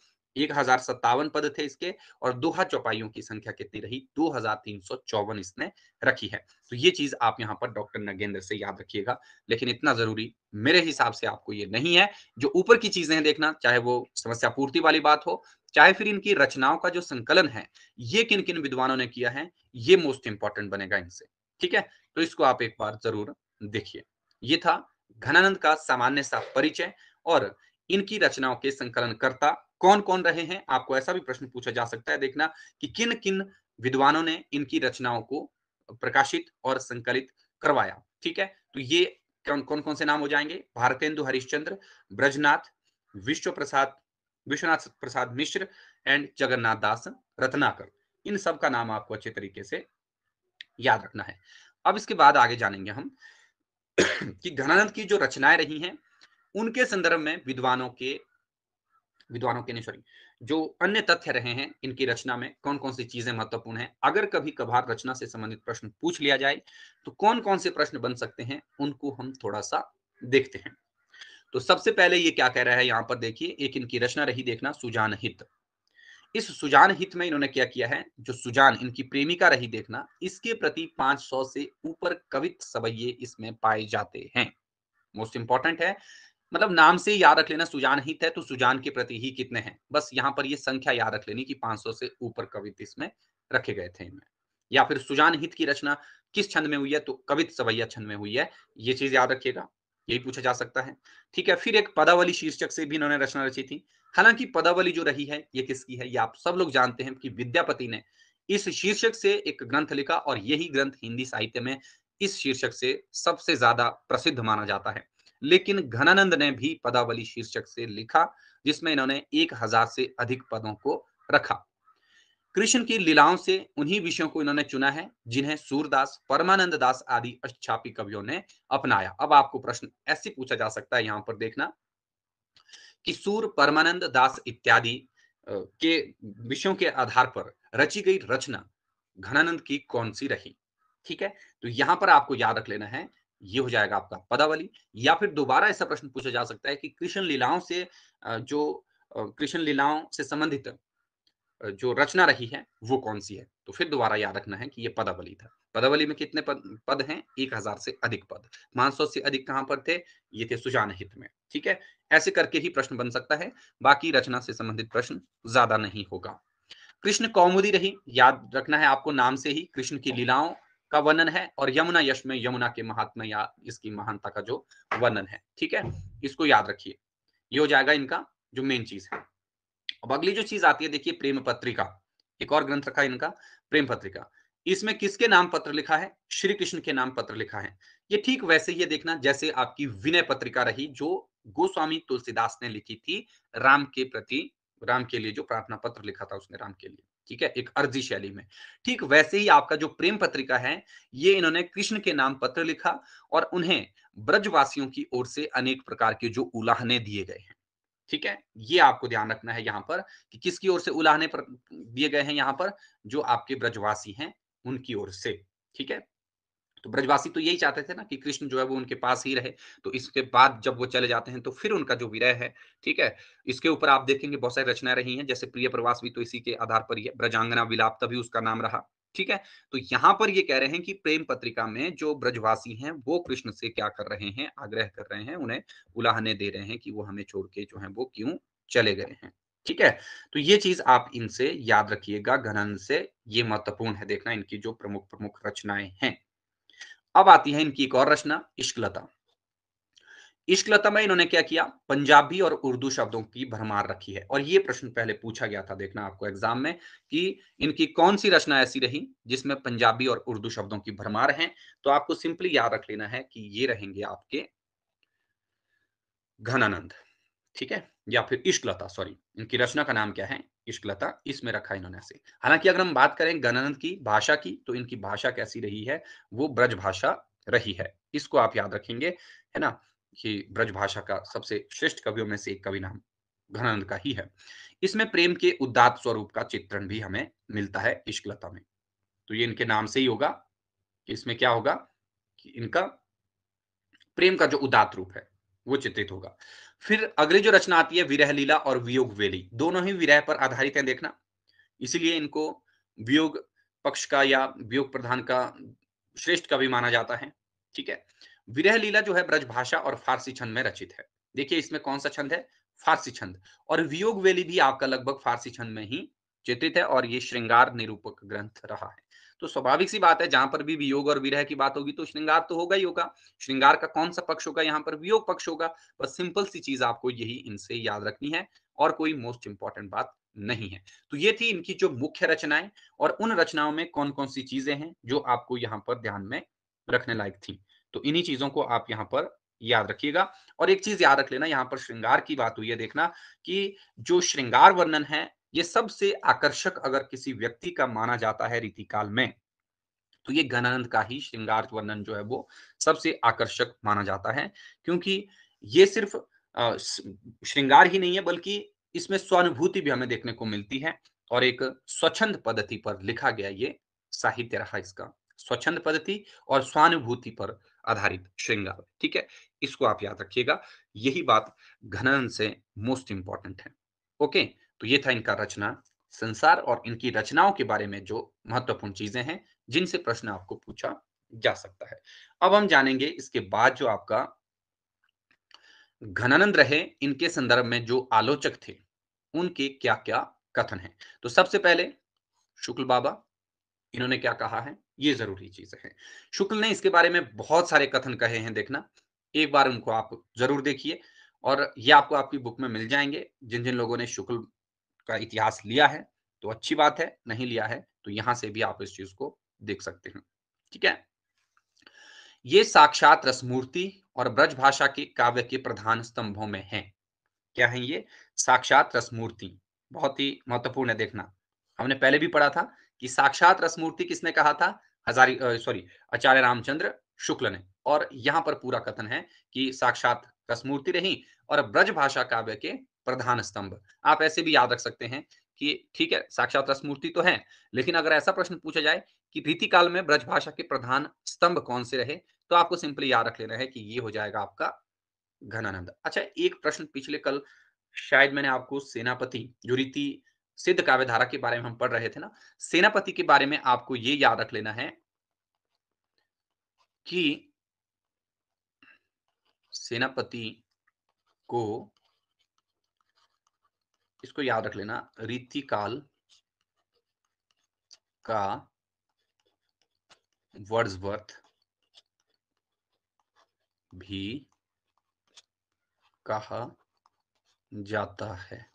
एक हजार सत्तावन पद थे इसके और दोहा चौपाइयों की संख्या कितनी रही दो हजार तीन सौ चौवन इसने रखी है तो ये चीज आप यहाँ पर डॉक्टर नगेंद्र से याद रखिएगा लेकिन इतना जरूरी मेरे हिसाब से आपको ये नहीं है जो ऊपर की चीजें हैं देखना चाहे वो समस्या पूर्ति वाली बात हो चाहे फिर इनकी रचनाओं का जो संकलन है ये किन किन विद्वानों ने किया है ये मोस्ट इंपॉर्टेंट बनेगा इनसे ठीक है तो इसको आप एक बार जरूर देखिए ये था घनानंद का सामान्य सा परिचय और इनकी रचनाओं के संकलनकर्ता कौन कौन रहे हैं आपको ऐसा भी प्रश्न पूछा जा सकता है देखना कि किन किन विद्वानों ने इनकी रचनाओं को प्रकाशित और संकलित करवाया ठीक है तो ये कौन कौन कौन से नाम हो जाएंगे भारतेंदु हरिश्चंद्र ब्रजनाथ विश्व प्रसाद विश्वनाथ प्रसाद मिश्र एंड जगन्नाथ दास रत्नाकर इन सब का नाम आपको अच्छे तरीके से याद रखना है अब इसके बाद आगे जानेंगे हम कि घनानंद की जो रचनाएं रही हैं उनके संदर्भ में विद्वानों के विद्वानों के नहीं सॉरी जो अन्य तथ्य रहे हैं इनकी रचना में कौन कौन सी चीजें महत्वपूर्ण है अगर कभी कभार रचना से संबंधित प्रश्न पूछ लिया जाए तो कौन कौन से प्रश्न बन सकते हैं उनको हम थोड़ा सा देखते हैं तो सबसे पहले ये क्या कह रहा है यहाँ पर देखिए एक इनकी रचना रही देखना सुजान हित इस सुजान हित में इन्होंने क्या किया है जो सुजान इनकी प्रेमिका रही देखना इसके प्रति 500 से ऊपर कवित सवैये इसमें पाए जाते हैं मोस्ट इंपॉर्टेंट है मतलब नाम से याद रख लेना सुजान हित है तो सुजान के प्रति ही कितने हैं बस यहाँ पर ये संख्या याद रख लेनी कि 500 से ऊपर कवित इसमें रखे गए थे इनमें या फिर सुजान हित की रचना किस छंद में हुई है तो कवित सवैया छंद में हुई है ये चीज याद रखिएगा यही पूछा जा सकता है ठीक है फिर एक पदावली शीर्षक से भी इन्होंने रचना रची थी हालांकि पदावली जो रही है ये किसकी है ये आप सब लोग जानते हैं कि विद्यापति ने इस शीर्षक से एक ग्रंथ लिखा और यही ग्रंथ हिंदी साहित्य में इस शीर्षक से सबसे ज्यादा प्रसिद्ध माना जाता है लेकिन घनानंद ने भी पदावली शीर्षक से लिखा जिसमें इन्होंने एक हजार से अधिक पदों को रखा कृष्ण की लीलाओं से उन्हीं विषयों को इन्होंने चुना है जिन्हें सूरदास परमानंद दास आदि अष्टापी कवियों ने अपनाया अब आपको प्रश्न ऐसे पूछा जा सकता है यहाँ पर देखना कि सूर परमानंद दास इत्यादि के विषयों के आधार पर रची गई रचना घनानंद की कौन सी रही ठीक है तो यहां पर आपको याद रख लेना है ये हो जाएगा आपका पदावली या फिर दोबारा ऐसा प्रश्न पूछा जा सकता है कि कृष्ण लीलाओं से जो कृष्ण लीलाओं से संबंधित जो रचना रही है वो कौन सी है तो फिर दोबारा याद रखना है कि ये पदावली था पदावली में कितने पद पद हैं एक हजार से अधिक पद पांच सौ से अधिक कहां पर थे ये थे सुजान हित में ठीक है ऐसे करके ही प्रश्न बन सकता है बाकी रचना से संबंधित प्रश्न ज्यादा नहीं होगा कृष्ण कौमुदी रही याद रखना है आपको नाम से ही कृष्ण की हाँ। लीलाओं का वर्णन है और यमुना यश में यमुना के महात्मा या इसकी महानता का जो वर्णन है ठीक है इसको याद रखिए ये हो जाएगा इनका जो मेन चीज है अब अगली जो चीज आती है देखिए प्रेम पत्रिका एक और ग्रंथ रखा है इनका प्रेम पत्रिका इसमें किसके नाम पत्र लिखा है श्री कृष्ण के नाम पत्र लिखा है ये ठीक वैसे ही देखना जैसे आपकी विनय पत्रिका रही जो गोस्वामी तुलसीदास ने लिखी थी राम के प्रति राम के लिए जो प्रार्थना पत्र लिखा था उसने राम के लिए ठीक है एक अर्जी शैली में ठीक वैसे ही आपका जो प्रेम पत्रिका है ये इन्होंने कृष्ण के नाम पत्र लिखा और उन्हें ब्रजवासियों की ओर से अनेक प्रकार के जो उलाहने दिए गए हैं ठीक है ये आपको ध्यान रखना है यहाँ पर कि किसकी ओर से उलाहने दिए गए हैं यहाँ पर जो आपके ब्रजवासी हैं उनकी ओर से ठीक है तो ब्रजवासी तो यही चाहते थे ना कि कृष्ण जो है वो उनके पास ही रहे तो इसके बाद जब वो चले जाते हैं तो फिर उनका जो विरह है ठीक है इसके ऊपर आप देखेंगे बहुत सारी रचनाएं रही हैं जैसे प्रिय प्रवास भी तो इसी के आधार पर ही है ब्रजांगना विलाप तभी उसका नाम रहा ठीक है तो यहाँ पर ये कह रहे हैं कि प्रेम पत्रिका में जो ब्रजवासी हैं वो कृष्ण से क्या कर रहे हैं आग्रह कर रहे हैं उन्हें उलाहने दे रहे हैं कि वो हमें छोड़ के जो है वो क्यों चले गए हैं ठीक है तो ये चीज आप इनसे याद रखिएगा घनन से ये महत्वपूर्ण है देखना इनकी जो प्रमुख प्रमुख रचनाएं हैं अब आती है इनकी एक और रचना इश्कलता इश्कलता में इन्होंने क्या किया पंजाबी और उर्दू शब्दों की भरमार रखी है और ये प्रश्न पहले पूछा गया था देखना आपको एग्जाम में कि इनकी कौन सी रचना ऐसी रही जिसमें पंजाबी और उर्दू शब्दों की भरमार है तो आपको सिंपली याद रख लेना है कि ये रहेंगे आपके घनानंद ठीक है या फिर इश्कलता सॉरी इनकी रचना का नाम क्या है इश्कलता इसमें रखा इन्होंने ऐसे हालांकि अगर हम बात करें गणानंद की भाषा की तो इनकी भाषा कैसी रही है वो ब्रज भाषा रही है इसको आप याद रखेंगे है ना कि ब्रज भाषा का सबसे श्रेष्ठ कवियों में से एक कवि नाम घनानंद का ही है इसमें प्रेम के उदात स्वरूप का चित्रण भी हमें मिलता है इश्कलता में तो ये इनके नाम से ही होगा कि इसमें क्या होगा कि इनका प्रेम का जो उदात रूप है वो चित्रित होगा फिर अगली जो रचना आती है विरह लीला और वियोग वेली दोनों ही विरह पर आधारित है देखना इसीलिए इनको वियोग पक्ष का या वियोग प्रधान का श्रेष्ठ कवि माना जाता है ठीक है विरह लीला जो है ब्रजभाषा और फारसी छंद में रचित है देखिए इसमें कौन सा छंद है फारसी छंद और वियोग वेली भी आपका लगभग फारसी छंद में ही चित्रित है और ये श्रृंगार निरूपक ग्रंथ रहा है तो स्वाभाविक सी बात है जहां पर भी वियोग और विरह की बात होगी तो श्रृंगार तो होगा ही होगा श्रृंगार का कौन सा पक्ष होगा यहाँ पर वियोग पक्ष होगा बस सिंपल सी चीज आपको यही इनसे याद रखनी है और कोई मोस्ट इंपॉर्टेंट बात नहीं है तो ये थी इनकी जो मुख्य रचनाएं और उन रचनाओं में कौन कौन सी चीजें हैं जो आपको यहाँ पर ध्यान में रखने लायक थी तो इन्हीं चीजों को आप यहाँ पर याद रखिएगा और एक चीज याद रख लेना यहाँ पर श्रृंगार की बात हुई है देखना कि जो श्रृंगार वर्णन है ये सबसे आकर्षक अगर किसी व्यक्ति का माना जाता है रीतिकाल में तो ये घनानंद का ही श्रृंगार वर्णन जो है वो सबसे आकर्षक माना जाता है क्योंकि ये सिर्फ श्रृंगार ही नहीं है बल्कि इसमें स्वानुभूति भी हमें देखने को मिलती है और एक स्वच्छंद पद्धति पर लिखा गया ये साहित्य रहा इसका स्वच्छंद पद्धति और स्वानुभूति पर आधारित श्रृंगार ठीक है इसको आप याद रखिएगा यही बात घनन से मोस्ट इंपॉर्टेंट है ओके तो ये था इनका रचना संसार और इनकी रचनाओं के बारे में जो महत्वपूर्ण चीजें हैं जिनसे प्रश्न आपको पूछा जा सकता है अब हम जानेंगे इसके बाद जो आपका घनानंद रहे इनके संदर्भ में जो आलोचक थे उनके क्या क्या कथन है तो सबसे पहले शुक्ल बाबा इन्होंने क्या कहा है ये जरूरी चीज है शुक्ल ने इसके बारे में बहुत सारे कथन कहे हैं देखना एक बार उनको आप जरूर देखिए और ये आपको आपकी बुक में मिल जाएंगे जिन जिन लोगों ने शुक्ल का इतिहास लिया है तो अच्छी बात है नहीं लिया है तो यहां से भी आप इस चीज को देख सकते हैं ठीक है ये साक्षात रसमूर्ति और ब्रज भाषा के काव्य के प्रधान स्तंभों में है क्या है ये साक्षात रसमूर्ति बहुत ही महत्वपूर्ण है देखना हमने पहले भी पढ़ा था कि साक्षात रसमूर्ति किसने कहा था हजारी सॉरी आचार्य रामचंद्र शुक्ल ने और यहाँ पर पूरा कथन है कि साक्षात रसमूर्ति रही और ब्रज भाषा काव्य के प्रधान स्तंभ आप ऐसे भी याद रख सकते हैं कि ठीक है साक्षात रस मूर्ति तो है लेकिन अगर ऐसा प्रश्न पूछा जाए कि भीति काल में ब्रजभाषा के प्रधान स्तंभ कौन से रहे तो आपको सिंपली याद रख लेना है कि ये हो जाएगा आपका घनानंद अच्छा एक प्रश्न पिछले कल शायद मैंने आपको सेनापति जो रीति सिद्ध काव्य धारा के बारे में हम पढ़ रहे थे ना सेनापति के बारे में आपको ये याद रख लेना है कि सेनापति को इसको याद रख लेना रीतिकाल का वर्ड्सवर्थ भी कहा जाता है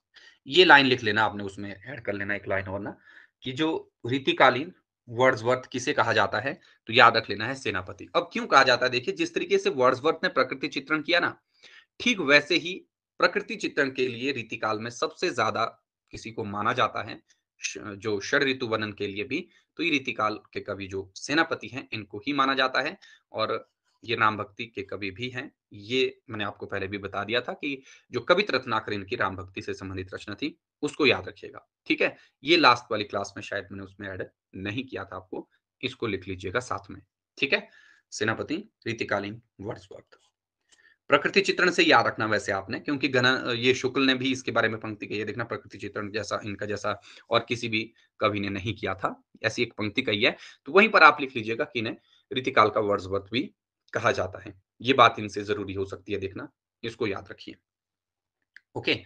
ये लाइन लिख लेना आपने उसमें ऐड कर लेना एक लाइन और ना कि जो रीतिकालीन वर्ड्सवर्थ किसे कहा जाता है तो याद रख लेना है सेनापति अब क्यों कहा जाता है देखिए जिस तरीके से वर्ड्सवर्थ ने प्रकृति चित्रण किया ना ठीक वैसे ही प्रकृति चित्रण के लिए रीतिकाल में सबसे ज्यादा किसी को माना जाता है जो षड ऋतु वर्णन के लिए भी तो ये रीतिकाल के कवि जो सेनापति हैं इनको ही माना जाता है और ये राम भक्ति के कवि भी हैं ये मैंने आपको पहले भी बता दिया था कि जो कवित रत्नाकर इनकी राम भक्ति से संबंधित रचना थी उसको याद रखिएगा ठीक है ये लास्ट वाली क्लास में शायद मैंने उसमें ऐड नहीं किया था आपको इसको लिख लीजिएगा साथ में ठीक है सेनापति रीतिकालीन वर्ड्सवर्थ प्रकृति चित्रण से याद रखना वैसे आपने क्योंकि गण ये शुक्ल ने भी इसके बारे में पंक्ति कही है देखना प्रकृति चित्रण जैसा इनका जैसा और किसी भी कवि ने नहीं किया था ऐसी एक पंक्ति कही है तो वहीं पर आप लिख लीजिएगा कि इन्हें रीतिकाल का वर्षवत भी कहा जाता है ये बात इनसे जरूरी हो सकती है देखना इसको याद रखिए ओके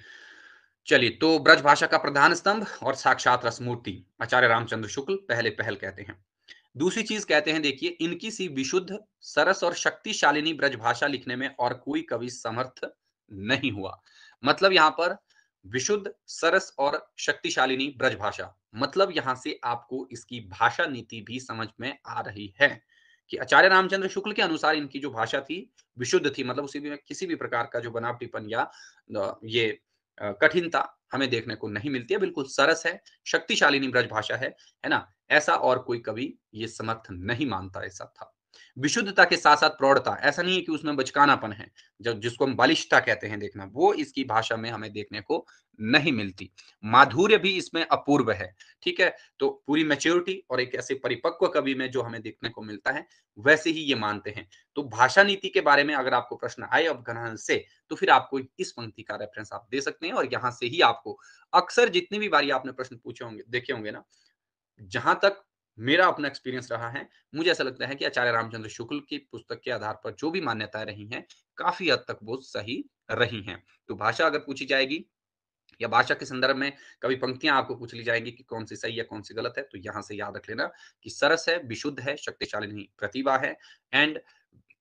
चलिए तो ब्रज भाषा का प्रधान स्तंभ और साक्षात रसमूर्ति आचार्य रामचंद्र शुक्ल पहले पहल कहते हैं दूसरी चीज कहते हैं देखिए इनकी सी विशुद्ध सरस और शक्तिशालिनी ब्रजभाषा लिखने में और कोई कवि समर्थ नहीं हुआ मतलब यहाँ पर विशुद्ध सरस और शक्तिशालिनी ब्रजभाषा मतलब यहां से आपको इसकी भाषा नीति भी समझ में आ रही है कि आचार्य रामचंद्र शुक्ल के अनुसार इनकी जो भाषा थी विशुद्ध थी मतलब उसी भी किसी भी प्रकार का जो बनावटीपन या ये कठिनता हमें देखने को नहीं मिलती है बिल्कुल सरस है शक्तिशाली ब्रज भाषा है है ना ऐसा और कोई कवि ये समर्थ नहीं मानता ऐसा था विशुद्धता के साथ साथ प्रौढ़ता ऐसा नहीं है कि उसमें बचकानापन है जब जिसको हम बालिशता कहते हैं देखना वो इसकी भाषा में हमें देखने को नहीं मिलती माधुर्य भी इसमें अपूर्व है ठीक है तो पूरी मेच्योरिटी और एक ऐसे परिपक्व कवि में जो हमें देखने को मिलता है वैसे ही ये मानते हैं तो भाषा नीति के बारे में अगर आपको प्रश्न आए अफगान से तो फिर आपको इस पंक्ति का रेफरेंस आप दे सकते हैं और यहाँ से ही आपको अक्सर जितनी भी बारी आपने प्रश्न पूछे होंगे देखे होंगे ना जहां तक मेरा अपना एक्सपीरियंस रहा है मुझे ऐसा लगता है कि आचार्य रामचंद्र शुक्ल की पुस्तक के आधार पर जो भी मान्यताएं रही हैं काफी हद तक वो सही रही हैं तो भाषा अगर पूछी जाएगी या भाषा के संदर्भ में कभी पंक्तियां आपको पूछ ली जाएंगी कि कौन सी सही है कौन सी गलत है तो यहां से याद रख लेना कि सरस है विशुद्ध है शक्तिशाली प्रतिभा है एंड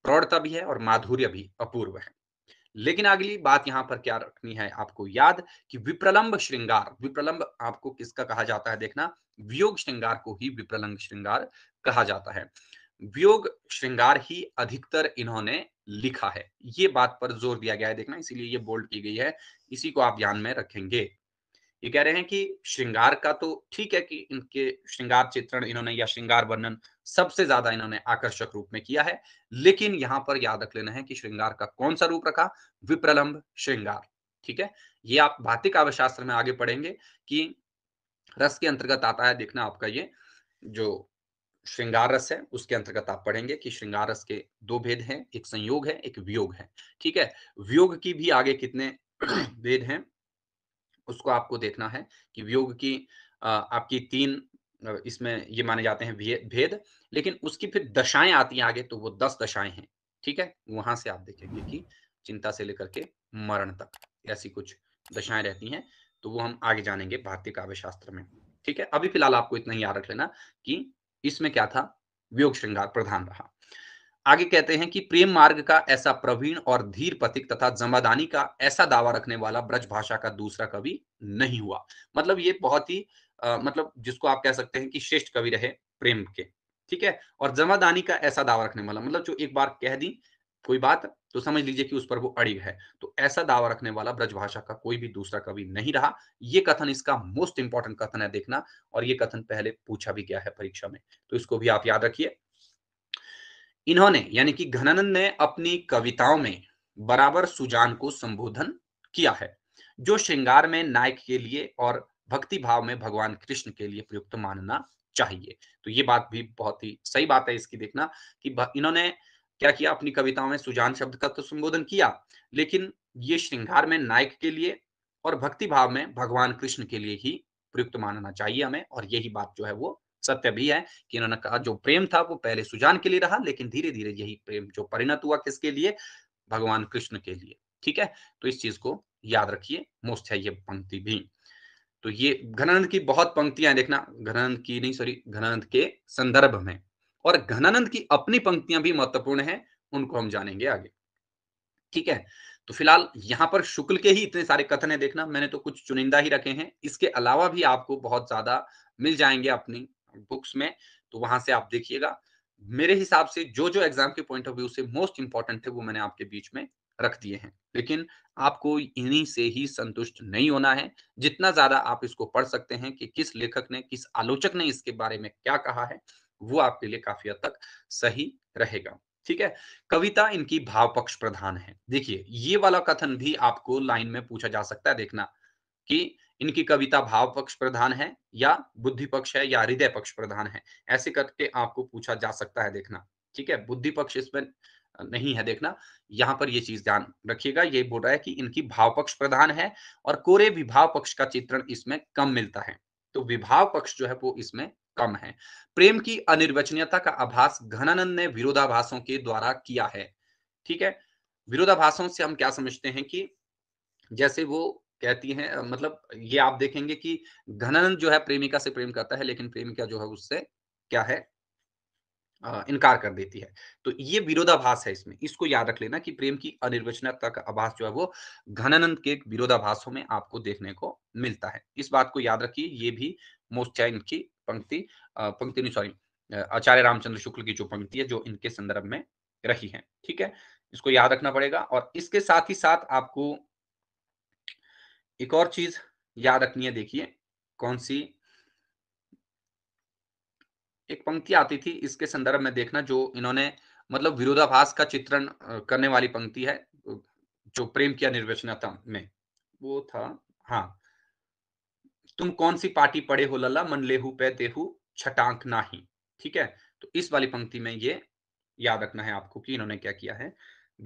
प्रौढ़ता भी है और माधुर्य भी अपूर्व है लेकिन अगली बात यहां पर क्या रखनी है आपको याद कि विप्रलंब श्रृंगार विप्रलंब आपको किसका कहा जाता है देखना वियोग श्रृंगार को ही विप्रलंब श्रृंगार कहा जाता है वियोग श्रृंगार ही अधिकतर इन्होंने लिखा है ये बात पर जोर दिया गया है देखना इसीलिए ये बोल्ड की गई है इसी को आप ध्यान में रखेंगे ये कह रहे हैं कि श्रृंगार का तो ठीक है कि इनके श्रृंगार चित्रण इन्होंने या श्रृंगार वर्णन सबसे ज्यादा इन्होंने आकर्षक रूप में किया है लेकिन यहां पर याद रख लेना है कि श्रृंगार का कौन सा रूप रखा विप्रलंब श्रृंगार ठीक है ये आप भातिक काव्य में आगे पढ़ेंगे कि रस के अंतर्गत आता है देखना आपका ये जो श्रृंगार रस है उसके अंतर्गत आप पढ़ेंगे कि श्रृंगार रस के दो भेद हैं एक संयोग है एक वियोग है ठीक है वियोग की भी आगे कितने भेद हैं उसको आपको देखना है कि वियोग की आपकी तीन इसमें ये माने जाते हैं भेद लेकिन उसकी फिर दशाएं आती हैं आगे तो वो दस दशाएं हैं ठीक है वहां से आप देखेंगे कि चिंता से लेकर के मरण तक ऐसी कुछ दशाएं रहती हैं तो वो हम आगे जानेंगे भारतीय काव्य शास्त्र में ठीक है अभी फिलहाल आपको इतना ही याद रख लेना कि इसमें क्या था वियोग श्रृंगार प्रधान रहा आगे कहते हैं कि प्रेम मार्ग का ऐसा प्रवीण और धीर पथिक तथा जमादानी का ऐसा दावा रखने वाला ब्रज भाषा का दूसरा कवि नहीं हुआ मतलब ये बहुत ही आ, मतलब जिसको आप कह सकते हैं कि श्रेष्ठ कवि रहे प्रेम के ठीक है और जमादानी का ऐसा दावा रखने वाला मतलब जो एक बार कह दी कोई बात तो समझ लीजिए कि उस पर वो अड़िग है तो ऐसा दावा रखने वाला ब्रजभाषा का कोई भी दूसरा कवि नहीं रहा ये कथन इसका मोस्ट इंपॉर्टेंट कथन है देखना और ये कथन पहले पूछा भी गया है परीक्षा में तो इसको भी आप याद रखिए इन्होंने यानी कि घनानंद ने अपनी कविताओं में बराबर सुजान को संबोधन किया है जो श्रृंगार में नायक के लिए और भक्ति भाव में भगवान कृष्ण के लिए प्रयुक्त मानना चाहिए तो ये बात भी बहुत ही सही बात है इसकी देखना कि इन्होंने क्या किया अपनी कविताओं में सुजान शब्द का तो संबोधन किया लेकिन ये श्रृंगार में नायक के लिए और भक्ति भाव में भगवान कृष्ण के लिए ही प्रयुक्त मानना चाहिए हमें और यही बात जो है वो सत्य भी है कि इन्होंने कहा जो प्रेम था वो पहले सुजान के लिए रहा लेकिन धीरे धीरे यही प्रेम जो परिणत हुआ किसके लिए भगवान कृष्ण के लिए ठीक है तो इस चीज को याद रखिए मोस्ट है ये पंक्ति भी तो ये घनानंद की बहुत पंक्तियां देखना घनानंद की नहीं सॉरी घनानंद के संदर्भ में और घनानंद की अपनी पंक्तियां भी महत्वपूर्ण है उनको हम जानेंगे आगे ठीक है तो फिलहाल यहाँ पर शुक्ल के ही इतने सारे कथन है देखना मैंने तो कुछ चुनिंदा ही रखे हैं इसके अलावा भी आपको बहुत ज्यादा मिल जाएंगे अपनी बुक्स में तो वहां से आप देखिएगा मेरे हिसाब से जो जो एग्जाम के पॉइंट ऑफ व्यू से मोस्ट इंपॉर्टेंट थे वो मैंने आपके बीच में रख दिए हैं लेकिन आपको इन्हीं से ही संतुष्ट नहीं होना है जितना ज्यादा आप इसको पढ़ सकते हैं कि किस लेखक ने किस आलोचक ने इसके बारे में क्या कहा है वो आपके लिए काफी हद तक सही रहेगा ठीक है कविता इनकी भाव पक्ष प्रधान है देखिए ये वाला कथन भी आपको लाइन में पूछा जा सकता है देखना कि इनकी कविता भाव पक्ष प्रधान है या बुद्धि पक्ष है या हृदय पक्ष प्रधान है ऐसे करके आपको पूछा जा सकता है देखना ठीक है बुद्धि पक्ष इसमें नहीं है देखना यहाँ पर ये चीज ध्यान रखिएगा ये बोल रहा है कि इनकी भाव पक्ष प्रधान है और कोरे विभाव पक्ष का चित्रण इसमें कम मिलता है तो विभाव पक्ष जो है वो इसमें कम है प्रेम की अनिर्वचनीयता का आभास घनानंद ने विरोधाभासों के द्वारा किया है ठीक है विरोधाभासों से हम क्या समझते हैं कि जैसे वो कहती हैं मतलब ये आप देखेंगे कि घनानंद जो है प्रेमिका से प्रेम करता है लेकिन प्रेमिका जो है उससे क्या है इनकार कर देती है तो ये विरोधाभास है इसमें इसको याद रख लेना कि प्रेम की अनिर्वचनता का आभास जो है वो घनानंद के विरोधाभासों में आपको देखने को मिलता है इस बात को याद रखिए ये भी मोस्टैन की पंक्ति पंक्ति नहीं सॉरी आचार्य रामचंद्र शुक्ल की जो पंक्ति है जो इनके संदर्भ में रही है ठीक है इसको याद रखना पड़ेगा और इसके साथ ही साथ आपको एक और चीज याद रखनी है देखिए कौन सी एक पंक्ति आती थी इसके संदर्भ में देखना जो इन्होंने मतलब विरोधाभास का चित्रण करने वाली पंक्ति है जो प्रेम किया निर्वचनता में वो था हाँ तुम कौन सी पार्टी पढ़े हो लल्ला मन लेहू पे देहू छटांक नाही ठीक है तो इस वाली पंक्ति में ये याद रखना है आपको कि इन्होंने क्या किया है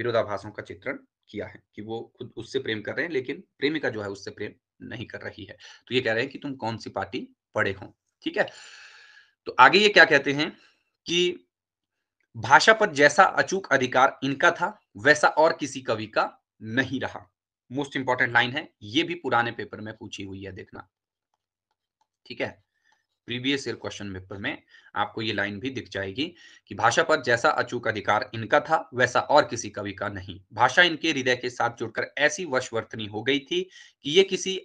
विरोधाभासों का चित्रण किया है कि वो खुद उससे प्रेम कर रहे हैं लेकिन प्रेमिका जो है उससे प्रेम नहीं कर रही है तो ये कह रहे हैं कि तुम कौन सी पार्टी पढ़े हो ठीक है तो आगे ये क्या कहते हैं कि भाषा पर जैसा अचूक अधिकार इनका था वैसा और किसी कवि का नहीं रहा मोस्ट इंपॉर्टेंट लाइन है ये भी पुराने पेपर में पूछी हुई है देखना ठीक है प्रीवियस ईयर क्वेश्चन पेपर में आपको ये लाइन भी दिख जाएगी कि भाषा पर जैसा अचूक अधिकार इनका था वैसा और किसी कवि का नहीं भाषा इनके हृदय के साथ जुड़कर ऐसी वशवर्तनी हो गई थी कि ये किसी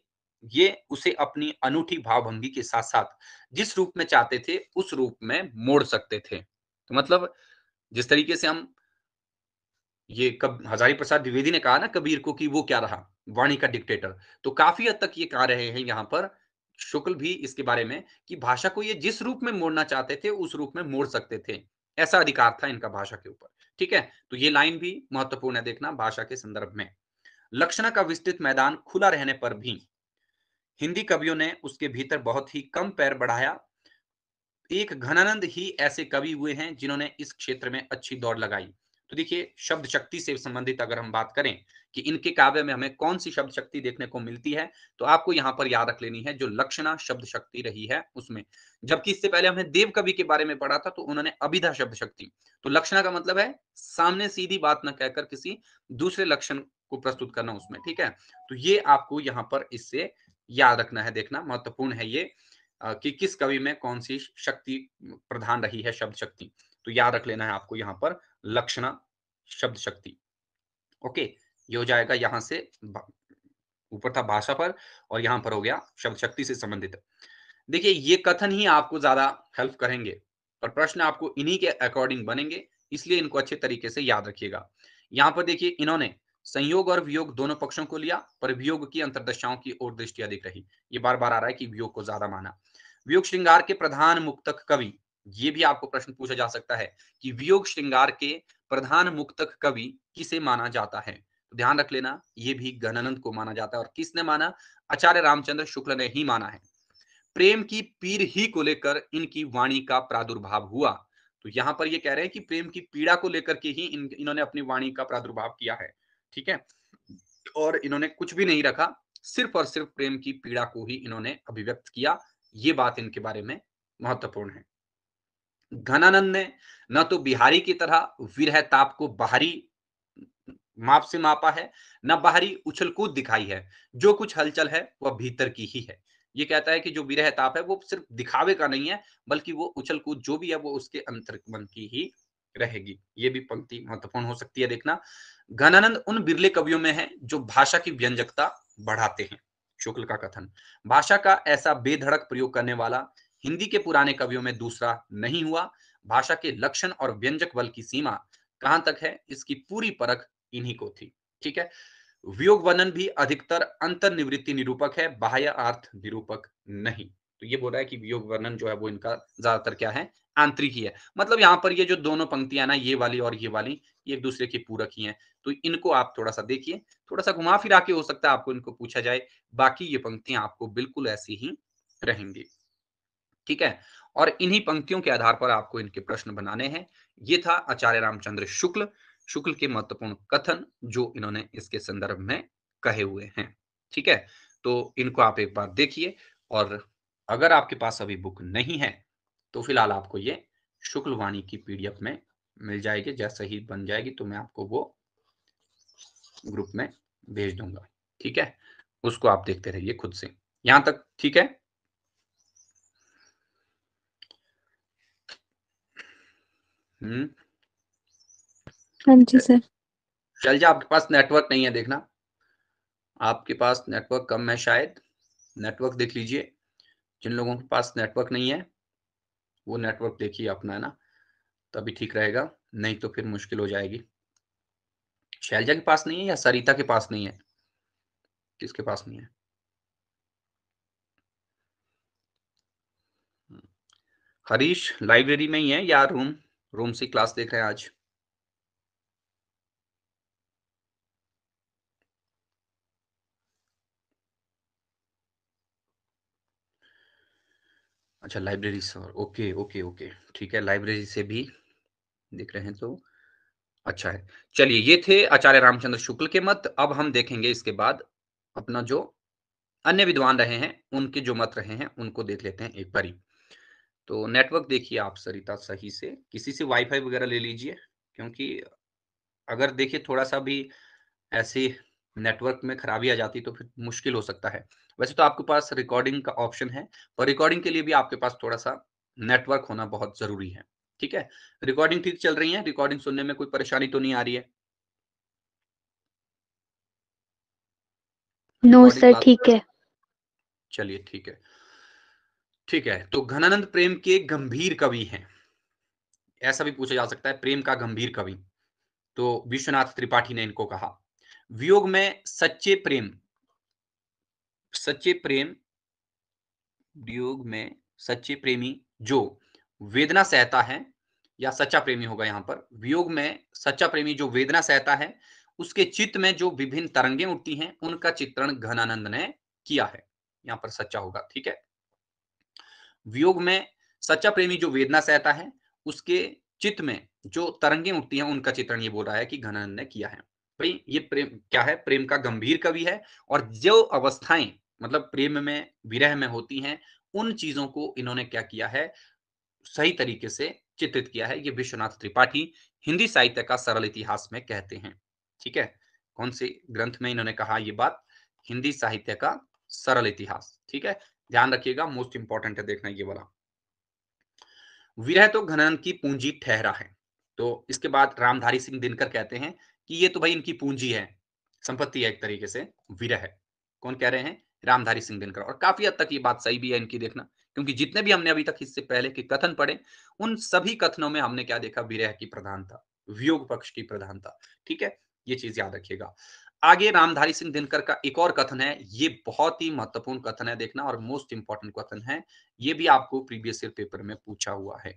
ये उसे अपनी अनूठी भावभंगी के साथ साथ जिस रूप में चाहते थे उस रूप में मोड़ सकते थे तो मतलब जिस तरीके से हम ये कब हजारी प्रसाद द्विवेदी ने कहा ना कबीर को कि वो क्या रहा वाणी का डिक्टेटर तो काफी हद तक ये कह रहे हैं यहाँ पर शुक्ल भी इसके बारे में कि भाषा को ये जिस रूप में मोड़ना चाहते थे उस रूप में मोड़ सकते थे ऐसा अधिकार था इनका भाषा के ऊपर ठीक है तो ये लाइन भी महत्वपूर्ण है देखना भाषा के संदर्भ में लक्षणा का विस्तृत मैदान खुला रहने पर भी हिंदी कवियों ने उसके भीतर बहुत ही कम पैर बढ़ाया एक घनानंद ही ऐसे कवि हुए हैं जिन्होंने इस क्षेत्र में अच्छी दौड़ लगाई तो देखिए शब्द शक्ति से संबंधित अगर हम बात करें कि इनके काव्य में हमें कौन सी शब्द शक्ति देखने को मिलती है तो आपको यहाँ पर याद रख लेनी है जो लक्षणा शब्द शक्ति रही है उसमें जबकि इससे पहले हमने देव कवि के बारे में पढ़ा था तो उन्होंने अभिधा शब्द शक्ति तो लक्षणा का मतलब है सामने सीधी बात न कहकर किसी दूसरे लक्षण को प्रस्तुत करना उसमें ठीक है तो ये आपको यहाँ पर इससे याद रखना है देखना महत्वपूर्ण है ये कि किस कवि में कौन सी शक्ति प्रधान रही है शब्द शक्ति तो याद रख लेना है आपको यहाँ पर लक्षणा शब्द शक्ति ओके ये हो जाएगा यहां से ऊपर था भाषा पर और यहां पर हो गया शब्द शक्ति से संबंधित देखिए ये कथन ही आपको ज्यादा हेल्प करेंगे और प्रश्न आपको इन्हीं के अकॉर्डिंग बनेंगे इसलिए इनको अच्छे तरीके से याद रखिएगा यहाँ पर देखिए इन्होंने संयोग और वियोग दोनों पक्षों को लिया पर वियोग की अंतरदशाओं की ओर दृष्टि अधिक रही ये बार बार आ रहा है कि वियोग को ज्यादा माना वियोग श्रृंगार के प्रधान मुक्तक कवि ये भी आपको प्रश्न पूछा जा सकता है कि वियोग श्रृंगार के प्रधान मुक्तक कवि किसे माना जाता है तो ध्यान रख लेना ये भी गणानंद को माना जाता है और किसने माना आचार्य रामचंद्र शुक्ल ने ही माना है प्रेम की पीर ही को लेकर इनकी वाणी का प्रादुर्भाव हुआ तो यहां पर ये कह रहे हैं कि प्रेम की पीड़ा को लेकर के ही इन, इन्होंने अपनी वाणी का प्रादुर्भाव किया है ठीक है और इन्होंने कुछ भी नहीं रखा सिर्फ और सिर्फ प्रेम की पीड़ा को ही इन्होंने अभिव्यक्त किया ये बात इनके बारे में महत्वपूर्ण है घनानंद ने न तो बिहारी की तरह विरह ताप को बाहरी माप से मापा है न बाहरी कूद दिखाई है जो कुछ हलचल है वह भीतर की ही है ये कहता है कि जो विरह ताप है वो सिर्फ दिखावे का नहीं है बल्कि वो उछल कूद जो भी है वो उसके अंतर्गमन की ही रहेगी ये भी पंक्ति महत्वपूर्ण हो सकती है देखना घनानंद उन बिरले कवियों में है जो भाषा की व्यंजकता बढ़ाते हैं शुक्ल का कथन भाषा का ऐसा बेधड़क प्रयोग करने वाला हिंदी के पुराने कवियों में दूसरा नहीं हुआ भाषा के लक्षण और व्यंजक बल की सीमा कहां तक है इसकी पूरी परख इन्हीं को थी ठीक है वियोग वर्णन भी अधिकतर अंतर्निवृत्ति निरूपक है बाह्य अर्थ निरूपक नहीं तो ये बोल रहा है कि वियोग वर्णन जो है वो इनका ज्यादातर क्या है आंतरिक ही है मतलब यहाँ पर ये जो दोनों पंक्तियां ना ये वाली और ये वाली ये एक दूसरे की पूरक ही है तो इनको आप थोड़ा सा देखिए थोड़ा सा घुमा फिरा के हो सकता है आपको इनको पूछा जाए बाकी ये पंक्तियां आपको बिल्कुल ऐसी ही रहेंगी ठीक है और इन्हीं पंक्तियों के आधार पर आपको इनके प्रश्न बनाने हैं ये था आचार्य रामचंद्र शुक्ल शुक्ल के महत्वपूर्ण कथन जो इन्होंने इसके संदर्भ में कहे हुए हैं ठीक है तो इनको आप एक बार देखिए और अगर आपके पास अभी बुक नहीं है तो फिलहाल आपको ये शुक्ल वाणी की पीडीएफ में मिल जाएगी जैसे ही बन जाएगी तो मैं आपको वो ग्रुप में भेज दूंगा ठीक है उसको आप देखते रहिए खुद से यहां तक ठीक है हम्म हाँ जी सर शैलजा आपके पास नेटवर्क नहीं है देखना आपके पास नेटवर्क कम है शायद नेटवर्क देख लीजिए जिन लोगों के पास नेटवर्क नहीं है वो नेटवर्क देखिए अपना है ना तभी ठीक रहेगा नहीं तो फिर मुश्किल हो जाएगी शैलजा के पास नहीं है या सरिता के पास नहीं है किसके पास नहीं है हम्म। हरीश लाइब्रेरी में ही है या रूम रोम सी क्लास देख रहे हैं आज अच्छा library sir okay okay okay ठीक है लाइब्रेरी से भी देख रहे हैं तो अच्छा है चलिए ये थे आचार्य रामचंद्र शुक्ल के मत अब हम देखेंगे इसके बाद अपना जो अन्य विद्वान रहे हैं उनके जो मत रहे हैं उनको देख लेते हैं एक बारी तो नेटवर्क देखिए आप सरिता सही से किसी से वाईफाई वगैरह ले लीजिए क्योंकि अगर देखिए थोड़ा सा भी ऐसे नेटवर्क में खराबी आ जाती तो फिर मुश्किल हो सकता है वैसे तो आपके पास रिकॉर्डिंग का ऑप्शन है पर रिकॉर्डिंग के लिए भी आपके पास थोड़ा सा नेटवर्क होना बहुत जरूरी है ठीक है रिकॉर्डिंग ठीक चल रही है रिकॉर्डिंग सुनने में कोई परेशानी तो नहीं आ रही है नो सर ठीक है चलिए ठीक है ठीक है तो घनानंद प्रेम के गंभीर कवि हैं ऐसा भी पूछा जा सकता है प्रेम का गंभीर कवि तो विश्वनाथ त्रिपाठी ने इनको कहा वियोग में सच्चे प्रेम सच्चे प्रेम वियोग में सच्चे प्रेमी जो वेदना सहता है या सच्चा प्रेमी होगा यहां पर वियोग में सच्चा प्रेमी जो वेदना सहता है उसके चित्त में जो विभिन्न तरंगे उठती हैं उनका चित्रण घनानंद ने किया है यहां पर सच्चा होगा ठीक है वियोग में सच्चा प्रेमी जो वेदना सहता है उसके चित्त में जो तरंगे उठती हैं उनका चित्रण ये बोल रहा है कि घनानंद ने किया है भाई ये प्रेम क्या है प्रेम का गंभीर कवि है और जो अवस्थाएं मतलब प्रेम में विरह में होती हैं उन चीजों को इन्होंने क्या किया है सही तरीके से चित्रित किया है ये विश्वनाथ त्रिपाठी हिंदी साहित्य का सरल इतिहास में कहते हैं ठीक है कौन से ग्रंथ में इन्होंने कहा ये बात हिंदी साहित्य का सरल इतिहास ठीक है ध्यान रखिएगा मोस्ट इंपॉर्टेंट है देखना ये वाला विरह तो घनन की पूंजी ठहरा है तो इसके बाद रामधारी सिंह दिनकर कहते हैं कि ये तो भाई इनकी पूंजी है संपत्ति है एक तरीके से विरह कौन कह रहे हैं रामधारी सिंह दिनकर और काफी हद तक ये बात सही भी है इनकी देखना क्योंकि जितने भी हमने अभी तक इससे पहले के कथन पढ़े उन सभी कथनों में हमने क्या देखा विरह की प्रधानता वियोग पक्ष की प्रधानता ठीक है ये चीज याद रखिएगा आगे रामधारी सिंह दिनकर का एक और कथन है ये बहुत ही महत्वपूर्ण कथन है देखना और मोस्ट इंपॉर्टेंट कथन है ये भी आपको प्रीवियस ईयर पेपर में पूछा हुआ है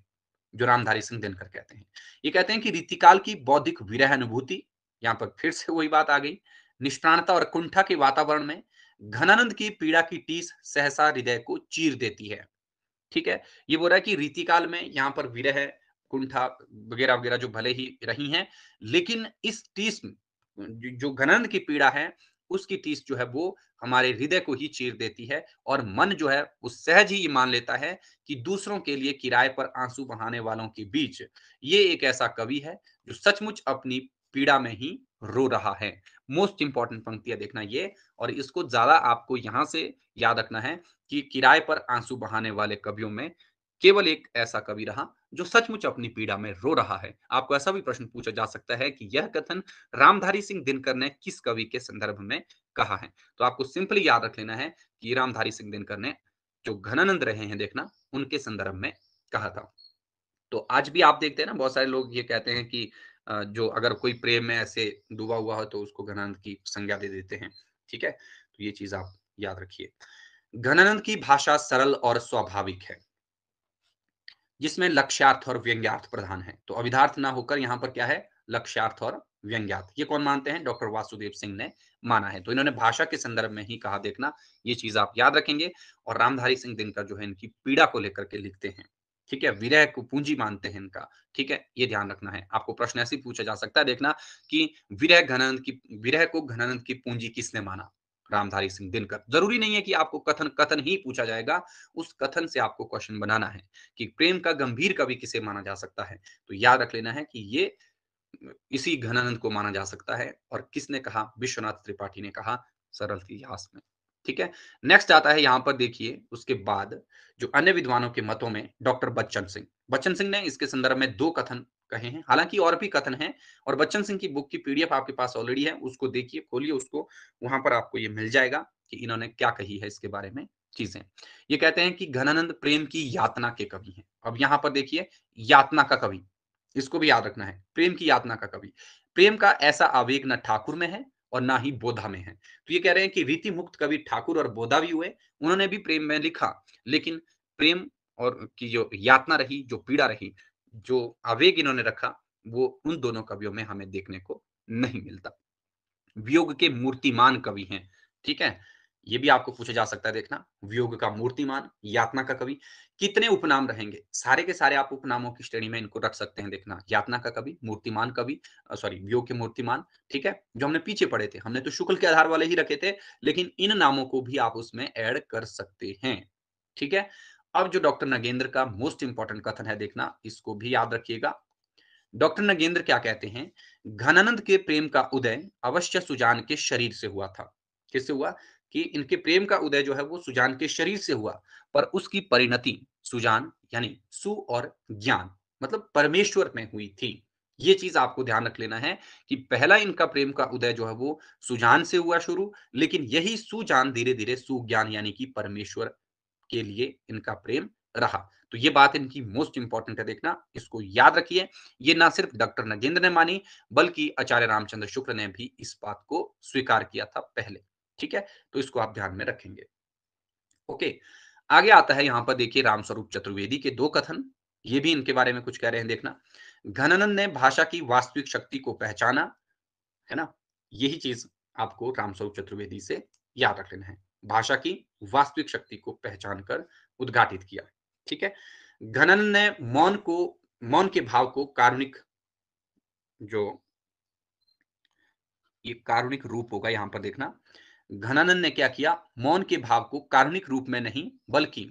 जो रामधारी सिंह दिनकर कहते हैं ये कहते हैं कि रीतिकाल की बौद्धिक विरह अनुभूति यहाँ पर फिर से वही बात आ गई निष्प्राणता और कुंठा के वातावरण में घनानंद की पीड़ा की टीस सहसा हृदय को चीर देती है ठीक है ये बोल रहा है कि रीतिकाल में यहाँ पर विरह कुंठा वगैरह वगैरह जो भले ही रही हैं लेकिन इस टीस जो घनंद की पीड़ा है उसकी टीस जो है वो हमारे हृदय को ही चीर देती है और मन जो है वो सहज ही मान लेता है कि दूसरों के लिए किराए पर आंसू बहाने वालों के बीच ये एक ऐसा कवि है जो सचमुच अपनी पीड़ा में ही रो रहा है मोस्ट इंपॉर्टेंट पंक्तियां देखना ये और इसको ज्यादा आपको यहां से याद रखना है कि किराए पर आंसू बहाने वाले कवियों में केवल एक ऐसा कवि रहा जो सचमुच अपनी पीड़ा में रो रहा है आपको ऐसा भी प्रश्न पूछा जा सकता है कि यह कथन रामधारी सिंह दिनकर ने किस कवि के संदर्भ में कहा है तो आपको सिंपली याद रख लेना है कि रामधारी सिंह दिनकर ने जो घनानंद रहे हैं देखना उनके संदर्भ में कहा था तो आज भी आप देखते हैं ना बहुत सारे लोग ये कहते हैं कि जो अगर कोई प्रेम में ऐसे डूबा हुआ हो तो उसको घनानंद की संज्ञा दे देते हैं ठीक है तो ये चीज आप याद रखिए घनानंद की भाषा सरल और स्वाभाविक है जिसमें लक्ष्यार्थ और व्यंग्यार्थ प्रधान है तो अभिधार्थ ना होकर यहाँ पर क्या है लक्ष्यार्थ और व्यंग्यार्थ ये कौन मानते हैं डॉक्टर वासुदेव सिंह ने माना है तो इन्होंने भाषा के संदर्भ में ही कहा देखना ये चीज आप याद रखेंगे और रामधारी सिंह दिनकर जो है इनकी पीड़ा को लेकर के लिखते हैं ठीक है विरह को पूंजी मानते हैं इनका ठीक है ये ध्यान रखना है आपको प्रश्न ऐसे पूछा जा सकता है देखना कि विरह घनानंद की विरह को घनानंद की पूंजी किसने माना रामधारी सिंह दिनकर जरूरी नहीं है कि आपको कथन कथन ही पूछा जाएगा उस कथन से आपको क्वेश्चन बनाना है कि प्रेम का गंभीर कवि किसे माना जा सकता है तो याद रख लेना है कि ये इसी घनानंद को माना जा सकता है और किसने कहा विश्वनाथ त्रिपाठी ने कहा सरल इतिहास में ठीक है नेक्स्ट आता है यहाँ पर देखिए उसके बाद जो अन्य विद्वानों के मतों में डॉक्टर बच्चन सिंह बच्चन सिंह ने इसके संदर्भ में दो कथन कहे हैं हालांकि और भी कथन हैं और बच्चन सिंह की बुक की पीडीएफ आपके पास ऑलरेडी है उसको देखिए खोलिए उसको वहां पर आपको ये मिल जाएगा कि इन्होंने क्या कही है इसके बारे में चीजें ये कहते हैं कि घनानंद प्रेम की यातना के कवि हैं अब यहाँ पर देखिए यातना का कवि इसको भी याद रखना है प्रेम की यातना का कवि प्रेम का ऐसा आवेग न ठाकुर में है और ना ही बोधा में है तो ये कह रहे हैं कि रीति मुक्त कवि ठाकुर और बोधा भी हुए उन्होंने भी प्रेम में लिखा लेकिन प्रेम और की जो यातना रही जो पीड़ा रही जो आवेग इन्होंने रखा वो उन दोनों कवियों में हमें देखने को नहीं मिलता वियोग के मूर्तिमान कवि हैं ठीक है ये भी आपको पूछा जा सकता है देखना वियोग का मूर्तिमान यातना का कवि कितने उपनाम रहेंगे सारे के सारे आप उपनामों की श्रेणी में इनको रख सकते हैं देखना यातना का कवि मूर्तिमान कवि सॉरी वियोग के मूर्तिमान ठीक है जो हमने पीछे पढ़े थे हमने तो शुक्ल के आधार वाले ही रखे थे लेकिन इन नामों को भी आप उसमें ऐड कर सकते हैं ठीक है अब जो डॉक्टर नगेंद्र का मोस्ट इंपॉर्टेंट कथन है देखना इसको भी याद रखिएगा डॉक्टर नगेंद्र क्या कहते हैं घनानंद के प्रेम का उदय अवश्य सुजान के शरीर से हुआ था किससे हुआ कि इनके प्रेम का उदय जो है वो सुजान के शरीर से हुआ पर उसकी परिणति सुजान यानी सु और ज्ञान मतलब परमेश्वर में हुई थी ये चीज आपको ध्यान रख लेना है कि पहला इनका प्रेम का उदय जो है वो सुजान से हुआ शुरू लेकिन यही सुजान धीरे धीरे सुज्ञान यानी कि परमेश्वर के लिए इनका प्रेम रहा तो ये बात इनकी मोस्ट इंपॉर्टेंट है देखना इसको याद रखिए ये ना सिर्फ डॉक्टर नगेंद्र ने मानी बल्कि आचार्य रामचंद्र शुक्ल ने भी इस बात को स्वीकार किया था पहले ठीक है तो इसको आप ध्यान में रखेंगे ओके आगे आता है यहां पर देखिए रामस्वरूप चतुर्वेदी के दो कथन ये भी इनके बारे में कुछ कह रहे हैं देखना घनानंद ने भाषा की वास्तविक शक्ति को पहचाना है ना यही चीज आपको रामस्वरूप चतुर्वेदी से याद रख लेना है भाषा की वास्तविक शक्ति को पहचान कर उद्घाटित किया ठीक है घनन ने मौन को मौन के भाव को कारुणिक जो ये कारुणिक रूप होगा यहां पर देखना घनानंद ने क्या किया मौन के भाव को कारुणिक रूप में नहीं बल्कि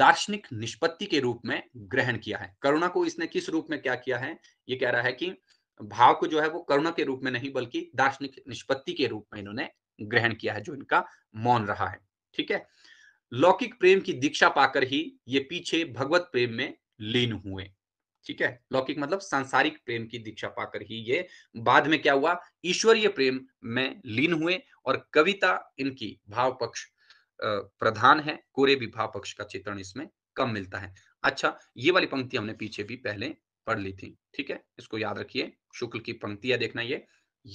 दार्शनिक निष्पत्ति के रूप में ग्रहण किया है करुणा को इसने किस रूप में क्या किया है ये कह रहा है कि भाव को जो है वो करुणा के रूप में नहीं बल्कि दार्शनिक निष्पत्ति के रूप में इन्होंने ग्रहण किया है जो इनका मौन रहा है ठीक है लौकिक प्रेम की दीक्षा पाकर ही ये पीछे भगवत प्रेम में लीन हुए ठीक है लौकिक मतलब सांसारिक प्रेम की दीक्षा पाकर ही ये बाद में क्या हुआ ईश्वरीय प्रेम में लीन हुए और कविता इनकी भाव पक्ष प्रधान है कोरे भी भाव पक्ष का चित्रण इसमें कम मिलता है अच्छा ये वाली पंक्ति हमने पीछे भी पहले पढ़ ली थी ठीक है इसको याद रखिए शुक्ल की पंक्तियां देखना ये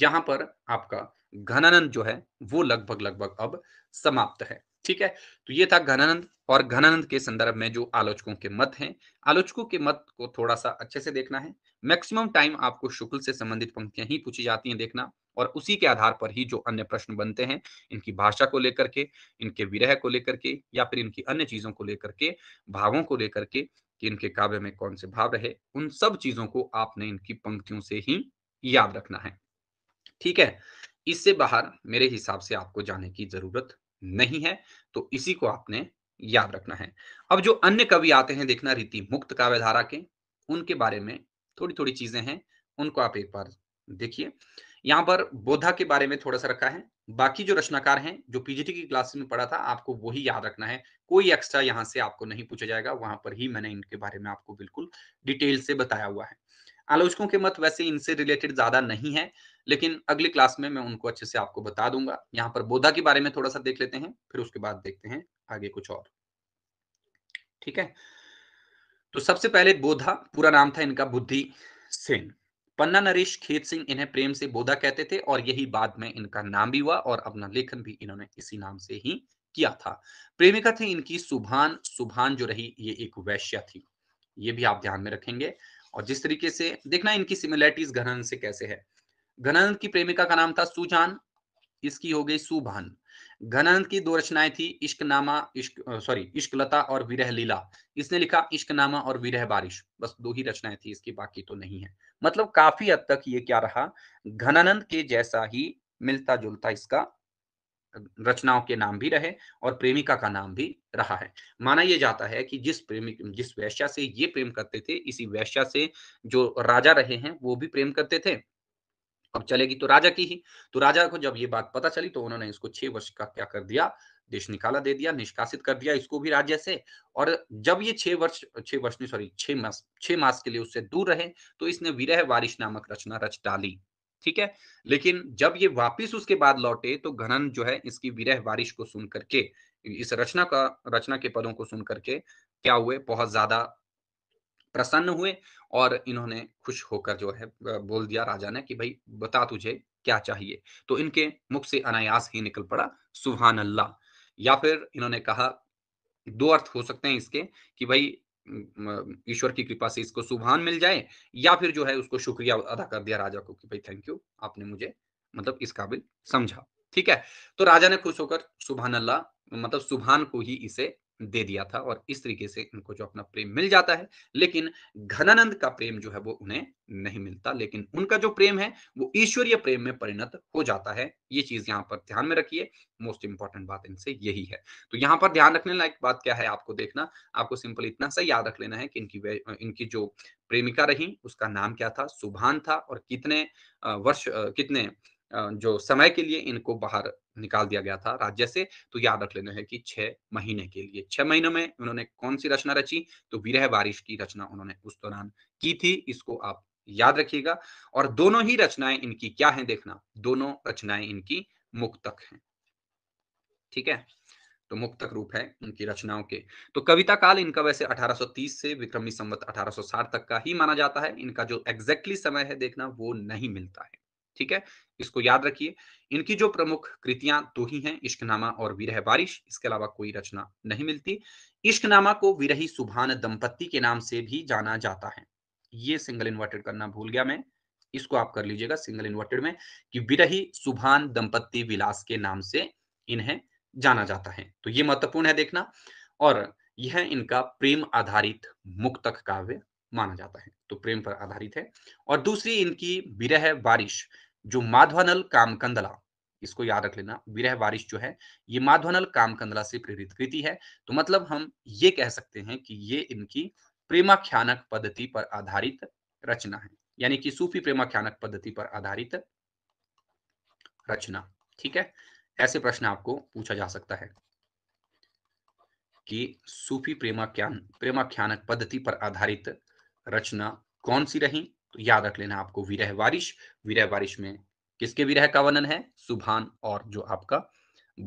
यहां पर आपका घनानंद जो है वो लगभग लगभग अब समाप्त है ठीक है तो ये था घनानंद और घनानंद के संदर्भ में जो आलोचकों के मत हैं आलोचकों के मत को थोड़ा सा अच्छे से देखना है मैक्सिमम टाइम आपको शुक्ल से संबंधित पंक्तियां ही पूछी जाती हैं देखना और उसी के आधार पर ही जो अन्य प्रश्न बनते हैं इनकी भाषा को लेकर के इनके विरह को लेकर के या फिर इनकी अन्य चीजों को लेकर के भावों को लेकर के कि इनके काव्य में कौन से भाव रहे उन सब चीजों को आपने इनकी पंक्तियों से ही याद रखना है ठीक है इससे बाहर मेरे हिसाब से आपको जाने की जरूरत नहीं है तो इसी को आपने याद रखना है अब जो अन्य कवि आते हैं देखना रीति मुक्त काव्य धारा के उनके बारे में थोड़ी थोड़ी चीजें हैं उनको आप एक बार देखिए यहाँ पर बोधा के बारे में थोड़ा सा रखा है बाकी जो रचनाकार हैं जो पीजीटी की क्लास में पढ़ा था आपको वही याद रखना है कोई एक्स्ट्रा यहाँ से आपको नहीं पूछा जाएगा वहां पर ही मैंने इनके बारे में आपको बिल्कुल डिटेल से बताया हुआ है आलोचकों के मत वैसे इनसे रिलेटेड ज्यादा नहीं है लेकिन अगली क्लास में मैं उनको अच्छे से आपको बता दूंगा यहाँ पर बोधा के बारे में थोड़ा सा देख लेते हैं फिर उसके बाद देखते हैं आगे कुछ और ठीक है तो सबसे पहले बोधा पूरा नाम था इनका बुद्धि सेन पन्ना नरेश खेत सिंह इन्हें प्रेम से बोधा कहते थे और यही बाद में इनका नाम भी हुआ और अपना लेखन भी इन्होंने इसी नाम से ही किया था प्रेमिका थी इनकी सुभान सुभान जो रही ये एक वैश्या थी ये भी आप ध्यान में रखेंगे और जिस तरीके से देखना इनकी सिमिलैरिटीज घनानंद से कैसे है घनानंद की प्रेमिका का नाम था सुजान इसकी हो गई सुभान घनानंद की दो रचनाएं थी इश्क नामा इश्क सॉरी इश्क लता और विरह लीला इसने लिखा इश्क नामा और विरह बारिश बस दो ही रचनाएं थी इसकी बाकी तो नहीं है मतलब काफी हद तक ये क्या रहा घनानंद के जैसा ही मिलता जुलता इसका रचनाओं के नाम भी रहे और प्रेमिका का नाम भी रहा है माना यह जाता है कि जिस प्रेमी जिस वैश्या से ये प्रेम करते थे इसी वैश्या से जो राजा रहे हैं वो भी प्रेम करते थे अब चलेगी तो राजा की ही तो राजा को जब ये बात पता चली तो उन्होंने इसको छह वर्ष का क्या कर दिया देश निकाला दे दिया निष्कासित कर दिया इसको भी राज्य से और जब ये छह वर्ष छह वर्ष नहीं सॉरी छह मास छह मास के लिए उससे दूर रहे तो इसने विरह वारिश नामक रचना रच डाली ठीक है लेकिन जब ये वापिस उसके बाद लौटे तो घनन जो है इसकी विरह बारिश को सुन करके इस रचना का रचना के पदों को सुन करके क्या हुए बहुत ज्यादा प्रसन्न हुए और इन्होंने खुश होकर जो है बोल दिया राजा ने कि भाई बता तुझे क्या चाहिए तो इनके मुख से अनायास ही निकल पड़ा सुबहान अल्लाह या फिर इन्होंने कहा दो अर्थ हो सकते हैं इसके कि भाई ईश्वर की कृपा से इसको सुभान मिल जाए या फिर जो है उसको शुक्रिया अदा कर दिया राजा को कि भाई थैंक यू आपने मुझे मतलब इस काबिल समझा ठीक है तो राजा ने खुश होकर सुबहान अल्लाह मतलब सुबहान को ही इसे दे दिया था और इस तरीके से इनको जो अपना प्रेम मिल जाता है लेकिन घनानंद का प्रेम जो है वो उन्हें नहीं मिलता लेकिन उनका जो प्रेम है वो ईश्वरीय प्रेम में परिणत हो जाता है ये चीज यहाँ पर ध्यान में रखिए मोस्ट इंपॉर्टेंट बात इनसे यही है तो यहाँ पर ध्यान रखने लायक बात क्या है आपको देखना आपको सिंपल इतना सा याद रख लेना है कि इनकी इनकी जो प्रेमिका रही उसका नाम क्या था सुभान था और कितने वर्ष कितने जो समय के लिए इनको बाहर निकाल दिया गया था राज्य से तो याद रख लेना है कि छह महीने के लिए छह महीनों में उन्होंने कौन सी रचना रची तो विरह बारिश की रचना उन्होंने उस दौरान की थी इसको आप याद रखिएगा और दोनों ही रचनाएं इनकी क्या है देखना दोनों रचनाएं इनकी मुक्तक हैं ठीक है तो मुक्तक रूप है इनकी रचनाओं के तो कविता काल इनका वैसे 1830 से विक्रमी संवत 1860 तक का ही माना जाता है इनका जो एग्जैक्टली समय है देखना वो नहीं मिलता है ठीक है इसको याद रखिए इनकी जो प्रमुख कृतियां दो तो ही हैं इश्कनामा और विरह बारिश इसके अलावा कोई रचना नहीं मिलती इश्कनामा को विरही सुभान दंपत्ति के नाम से भी जाना जाता है ये सिंगल इन्वर्टेड करना भूल गया मैं इसको आप कर लीजिएगा सिंगल इन्वर्टेड में कि विरही सुभान दंपत्ति विलास के नाम से इन्हें जाना जाता है तो ये महत्वपूर्ण है देखना और यह इनका प्रेम आधारित मुक्तक काव्य माना जाता है तो प्रेम पर आधारित है और दूसरी इनकी विरह बारिश जो माधवानल कामकंदला इसको याद रख लेना विरह वारिश जो है ये माधवानल कामकंदला से प्रेरित कृति है तो मतलब हम ये कह सकते हैं कि ये इनकी प्रेमाख्यानक पद्धति पर आधारित रचना है यानी कि सूफी प्रेमाख्यानक पद्धति पर आधारित रचना ठीक है ऐसे प्रश्न आपको पूछा जा सकता है कि सूफी प्रेमाख्यान प्रेमाख्यानक पद्धति पर आधारित रचना कौन सी रही तो याद रख लेना आपको विरह वारिश विरह वारिश में किसके विरह का वर्णन है सुभान और जो आपका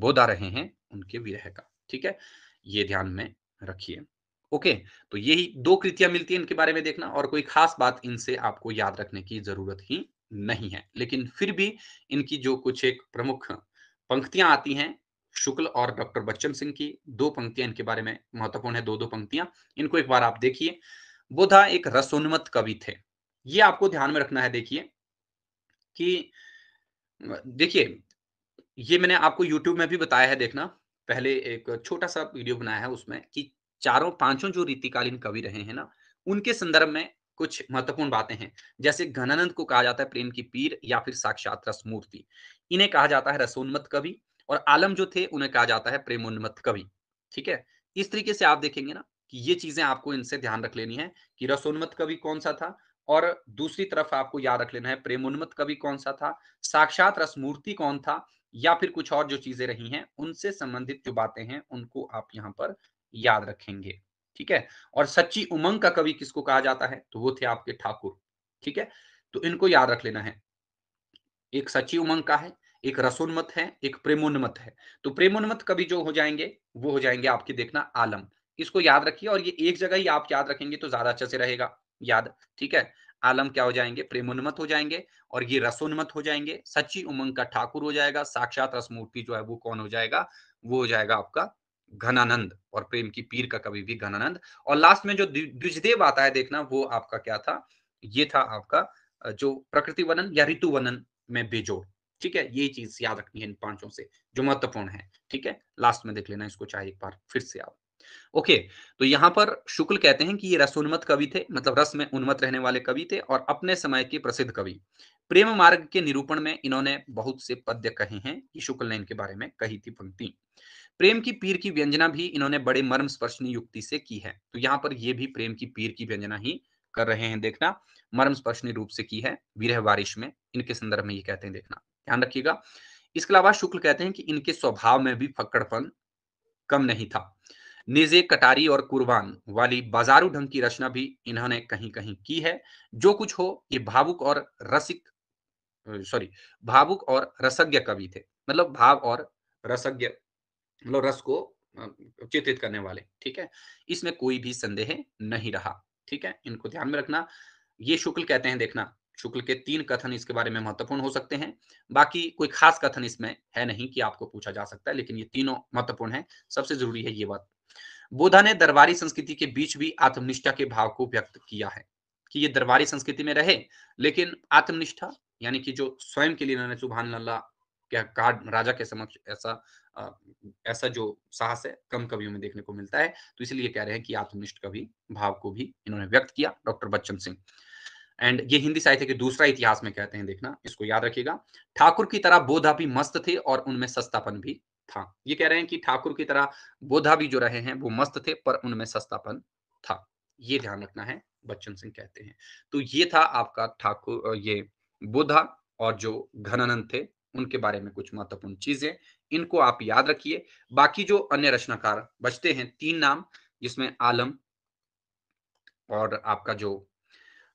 बोधा रहे हैं उनके विरह का ठीक है ये ध्यान में रखिए ओके तो यही दो कृतियां मिलती है इनके बारे में देखना और कोई खास बात इनसे आपको याद रखने की जरूरत ही नहीं है लेकिन फिर भी इनकी जो कुछ एक प्रमुख पंक्तियां आती हैं शुक्ल और डॉक्टर बच्चन सिंह की दो पंक्तियां इनके बारे में महत्वपूर्ण है दो दो पंक्तियां इनको एक बार आप देखिए बोधा एक रसोन्मत कवि थे ये आपको ध्यान में रखना है देखिए कि देखिए ये मैंने आपको YouTube में भी बताया है देखना पहले एक छोटा सा वीडियो बनाया है उसमें कि चारों पांचों जो रीतिकालीन कवि रहे हैं ना उनके संदर्भ में कुछ महत्वपूर्ण बातें हैं जैसे घनानंद को कहा जाता है प्रेम की पीर या फिर साक्षात मूर्ति इन्हें कहा जाता है रसोन्मत कवि और आलम जो थे उन्हें कहा जाता है प्रेमोन्मत कवि ठीक है इस तरीके से आप देखेंगे ना कि ये चीजें आपको इनसे ध्यान रख लेनी है कि रसोन्मत कवि कौन सा था और दूसरी तरफ आपको याद रख लेना है प्रेम उन्मत कवि कौन सा था साक्षात रसमूर्ति कौन था या फिर कुछ और जो चीजें रही हैं उनसे संबंधित जो बातें हैं उनको आप यहाँ पर याद रखेंगे ठीक है और सच्ची उमंग का कवि किसको कहा जाता है तो वो थे आपके ठाकुर ठीक है तो इनको याद रख लेना है एक सच्ची उमंग का है एक रसोन्मत है एक प्रेमोन्मत है तो प्रेमोन्मत कवि जो हो जाएंगे वो हो जाएंगे आपके देखना आलम इसको याद रखिए और ये एक जगह ही आप याद रखेंगे तो ज्यादा अच्छे से रहेगा याद ठीक है आलम क्या हो जाएंगे प्रेमोन्मत हो जाएंगे और ये रसोन्मत हो जाएंगे सच्ची उमंग का ठाकुर हो जाएगा साक्षात रसमूर्ति जो है वो कौन हो जाएगा वो हो जाएगा आपका घनानंद और प्रेम की पीर का कभी भी घनानंद और लास्ट में जो द्विजदेव आता है देखना वो आपका क्या था ये था आपका जो प्रकृति वनन या ऋतु वनन में बेजोड़ ठीक है ये चीज याद रखनी है इन पांचों से जो महत्वपूर्ण है ठीक है लास्ट में देख लेना इसको चाहे एक बार फिर से आप ओके तो यहाँ पर शुक्ल कहते हैं कि ये रस उन्मत कवि थे मतलब रस में उन्मत रहने वाले कवि थे और अपने समय के प्रसिद्ध कवि प्रेम मार्ग के निरूपण में इन्होंने बहुत से पद्य कहे हैं ये शुक्ल ने इनके बारे में कही थी पंक्ति प्रेम की पीर की व्यंजना भी इन्होंने बड़े मर्म स्पर्शनी युक्ति से की है तो यहाँ पर ये भी प्रेम की पीर की व्यंजना ही कर रहे हैं देखना मर्म स्पर्शनी रूप से की है विरह बारिश में इनके संदर्भ में ये कहते हैं देखना ध्यान रखिएगा इसके अलावा शुक्ल कहते हैं कि इनके स्वभाव में भी फक्कड़पन कम नहीं था निजे कटारी और कुर्बान वाली बाजारू ढंग की रचना भी इन्होंने कहीं कहीं की है जो कुछ हो ये भावुक और रसिक सॉरी भावुक और रसज्ञ कवि थे मतलब भाव और रसज्ञ मतलब रस को चित्रित करने वाले ठीक है इसमें कोई भी संदेह नहीं रहा ठीक है इनको ध्यान में रखना ये शुक्ल कहते हैं देखना शुक्ल के तीन कथन इसके बारे में महत्वपूर्ण हो सकते हैं बाकी कोई खास कथन इसमें है नहीं कि आपको पूछा जा सकता है लेकिन ये तीनों महत्वपूर्ण है सबसे जरूरी है ये बात बुद्धा ने दरबारी संस्कृति के बीच भी आत्मनिष्ठा के भाव को व्यक्त किया है कि ये दरबारी संस्कृति में रहे लेकिन आत्मनिष्ठा यानी कि जो स्वयं के लिए उन्होंने सुबहान अल्लाह क्या कहा राजा के समक्ष ऐसा ऐसा जो साहस है कम कवियों में देखने को मिलता है तो इसलिए कह रहे हैं कि आत्मनिष्ठ कवि भाव को भी इन्होंने व्यक्त किया डॉक्टर बच्चन सिंह एंड ये हिंदी साहित्य के दूसरा इतिहास में कहते हैं देखना इसको याद रखिएगा ठाकुर की तरह बोधा भी मस्त थे और उनमें सस्तापन भी था ये कह रहे हैं कि ठाकुर की तरह बोधा भी जो रहे हैं वो मस्त थे पर उनमें सस्तापन था ये ध्यान रखना है बच्चन सिंह कहते हैं तो ये था आपका ठाकुर ये बुधा और जो घनानंद थे उनके बारे में कुछ महत्वपूर्ण चीजें इनको आप याद रखिए बाकी जो अन्य रचनाकार बचते हैं तीन नाम जिसमें आलम और आपका जो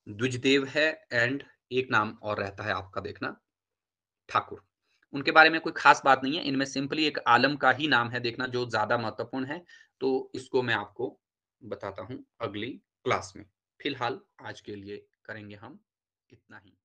द्विजदेव है एंड एक नाम और रहता है आपका देखना ठाकुर उनके बारे में कोई खास बात नहीं है इनमें सिंपली एक आलम का ही नाम है देखना जो ज्यादा महत्वपूर्ण है तो इसको मैं आपको बताता हूँ अगली क्लास में फिलहाल आज के लिए करेंगे हम इतना ही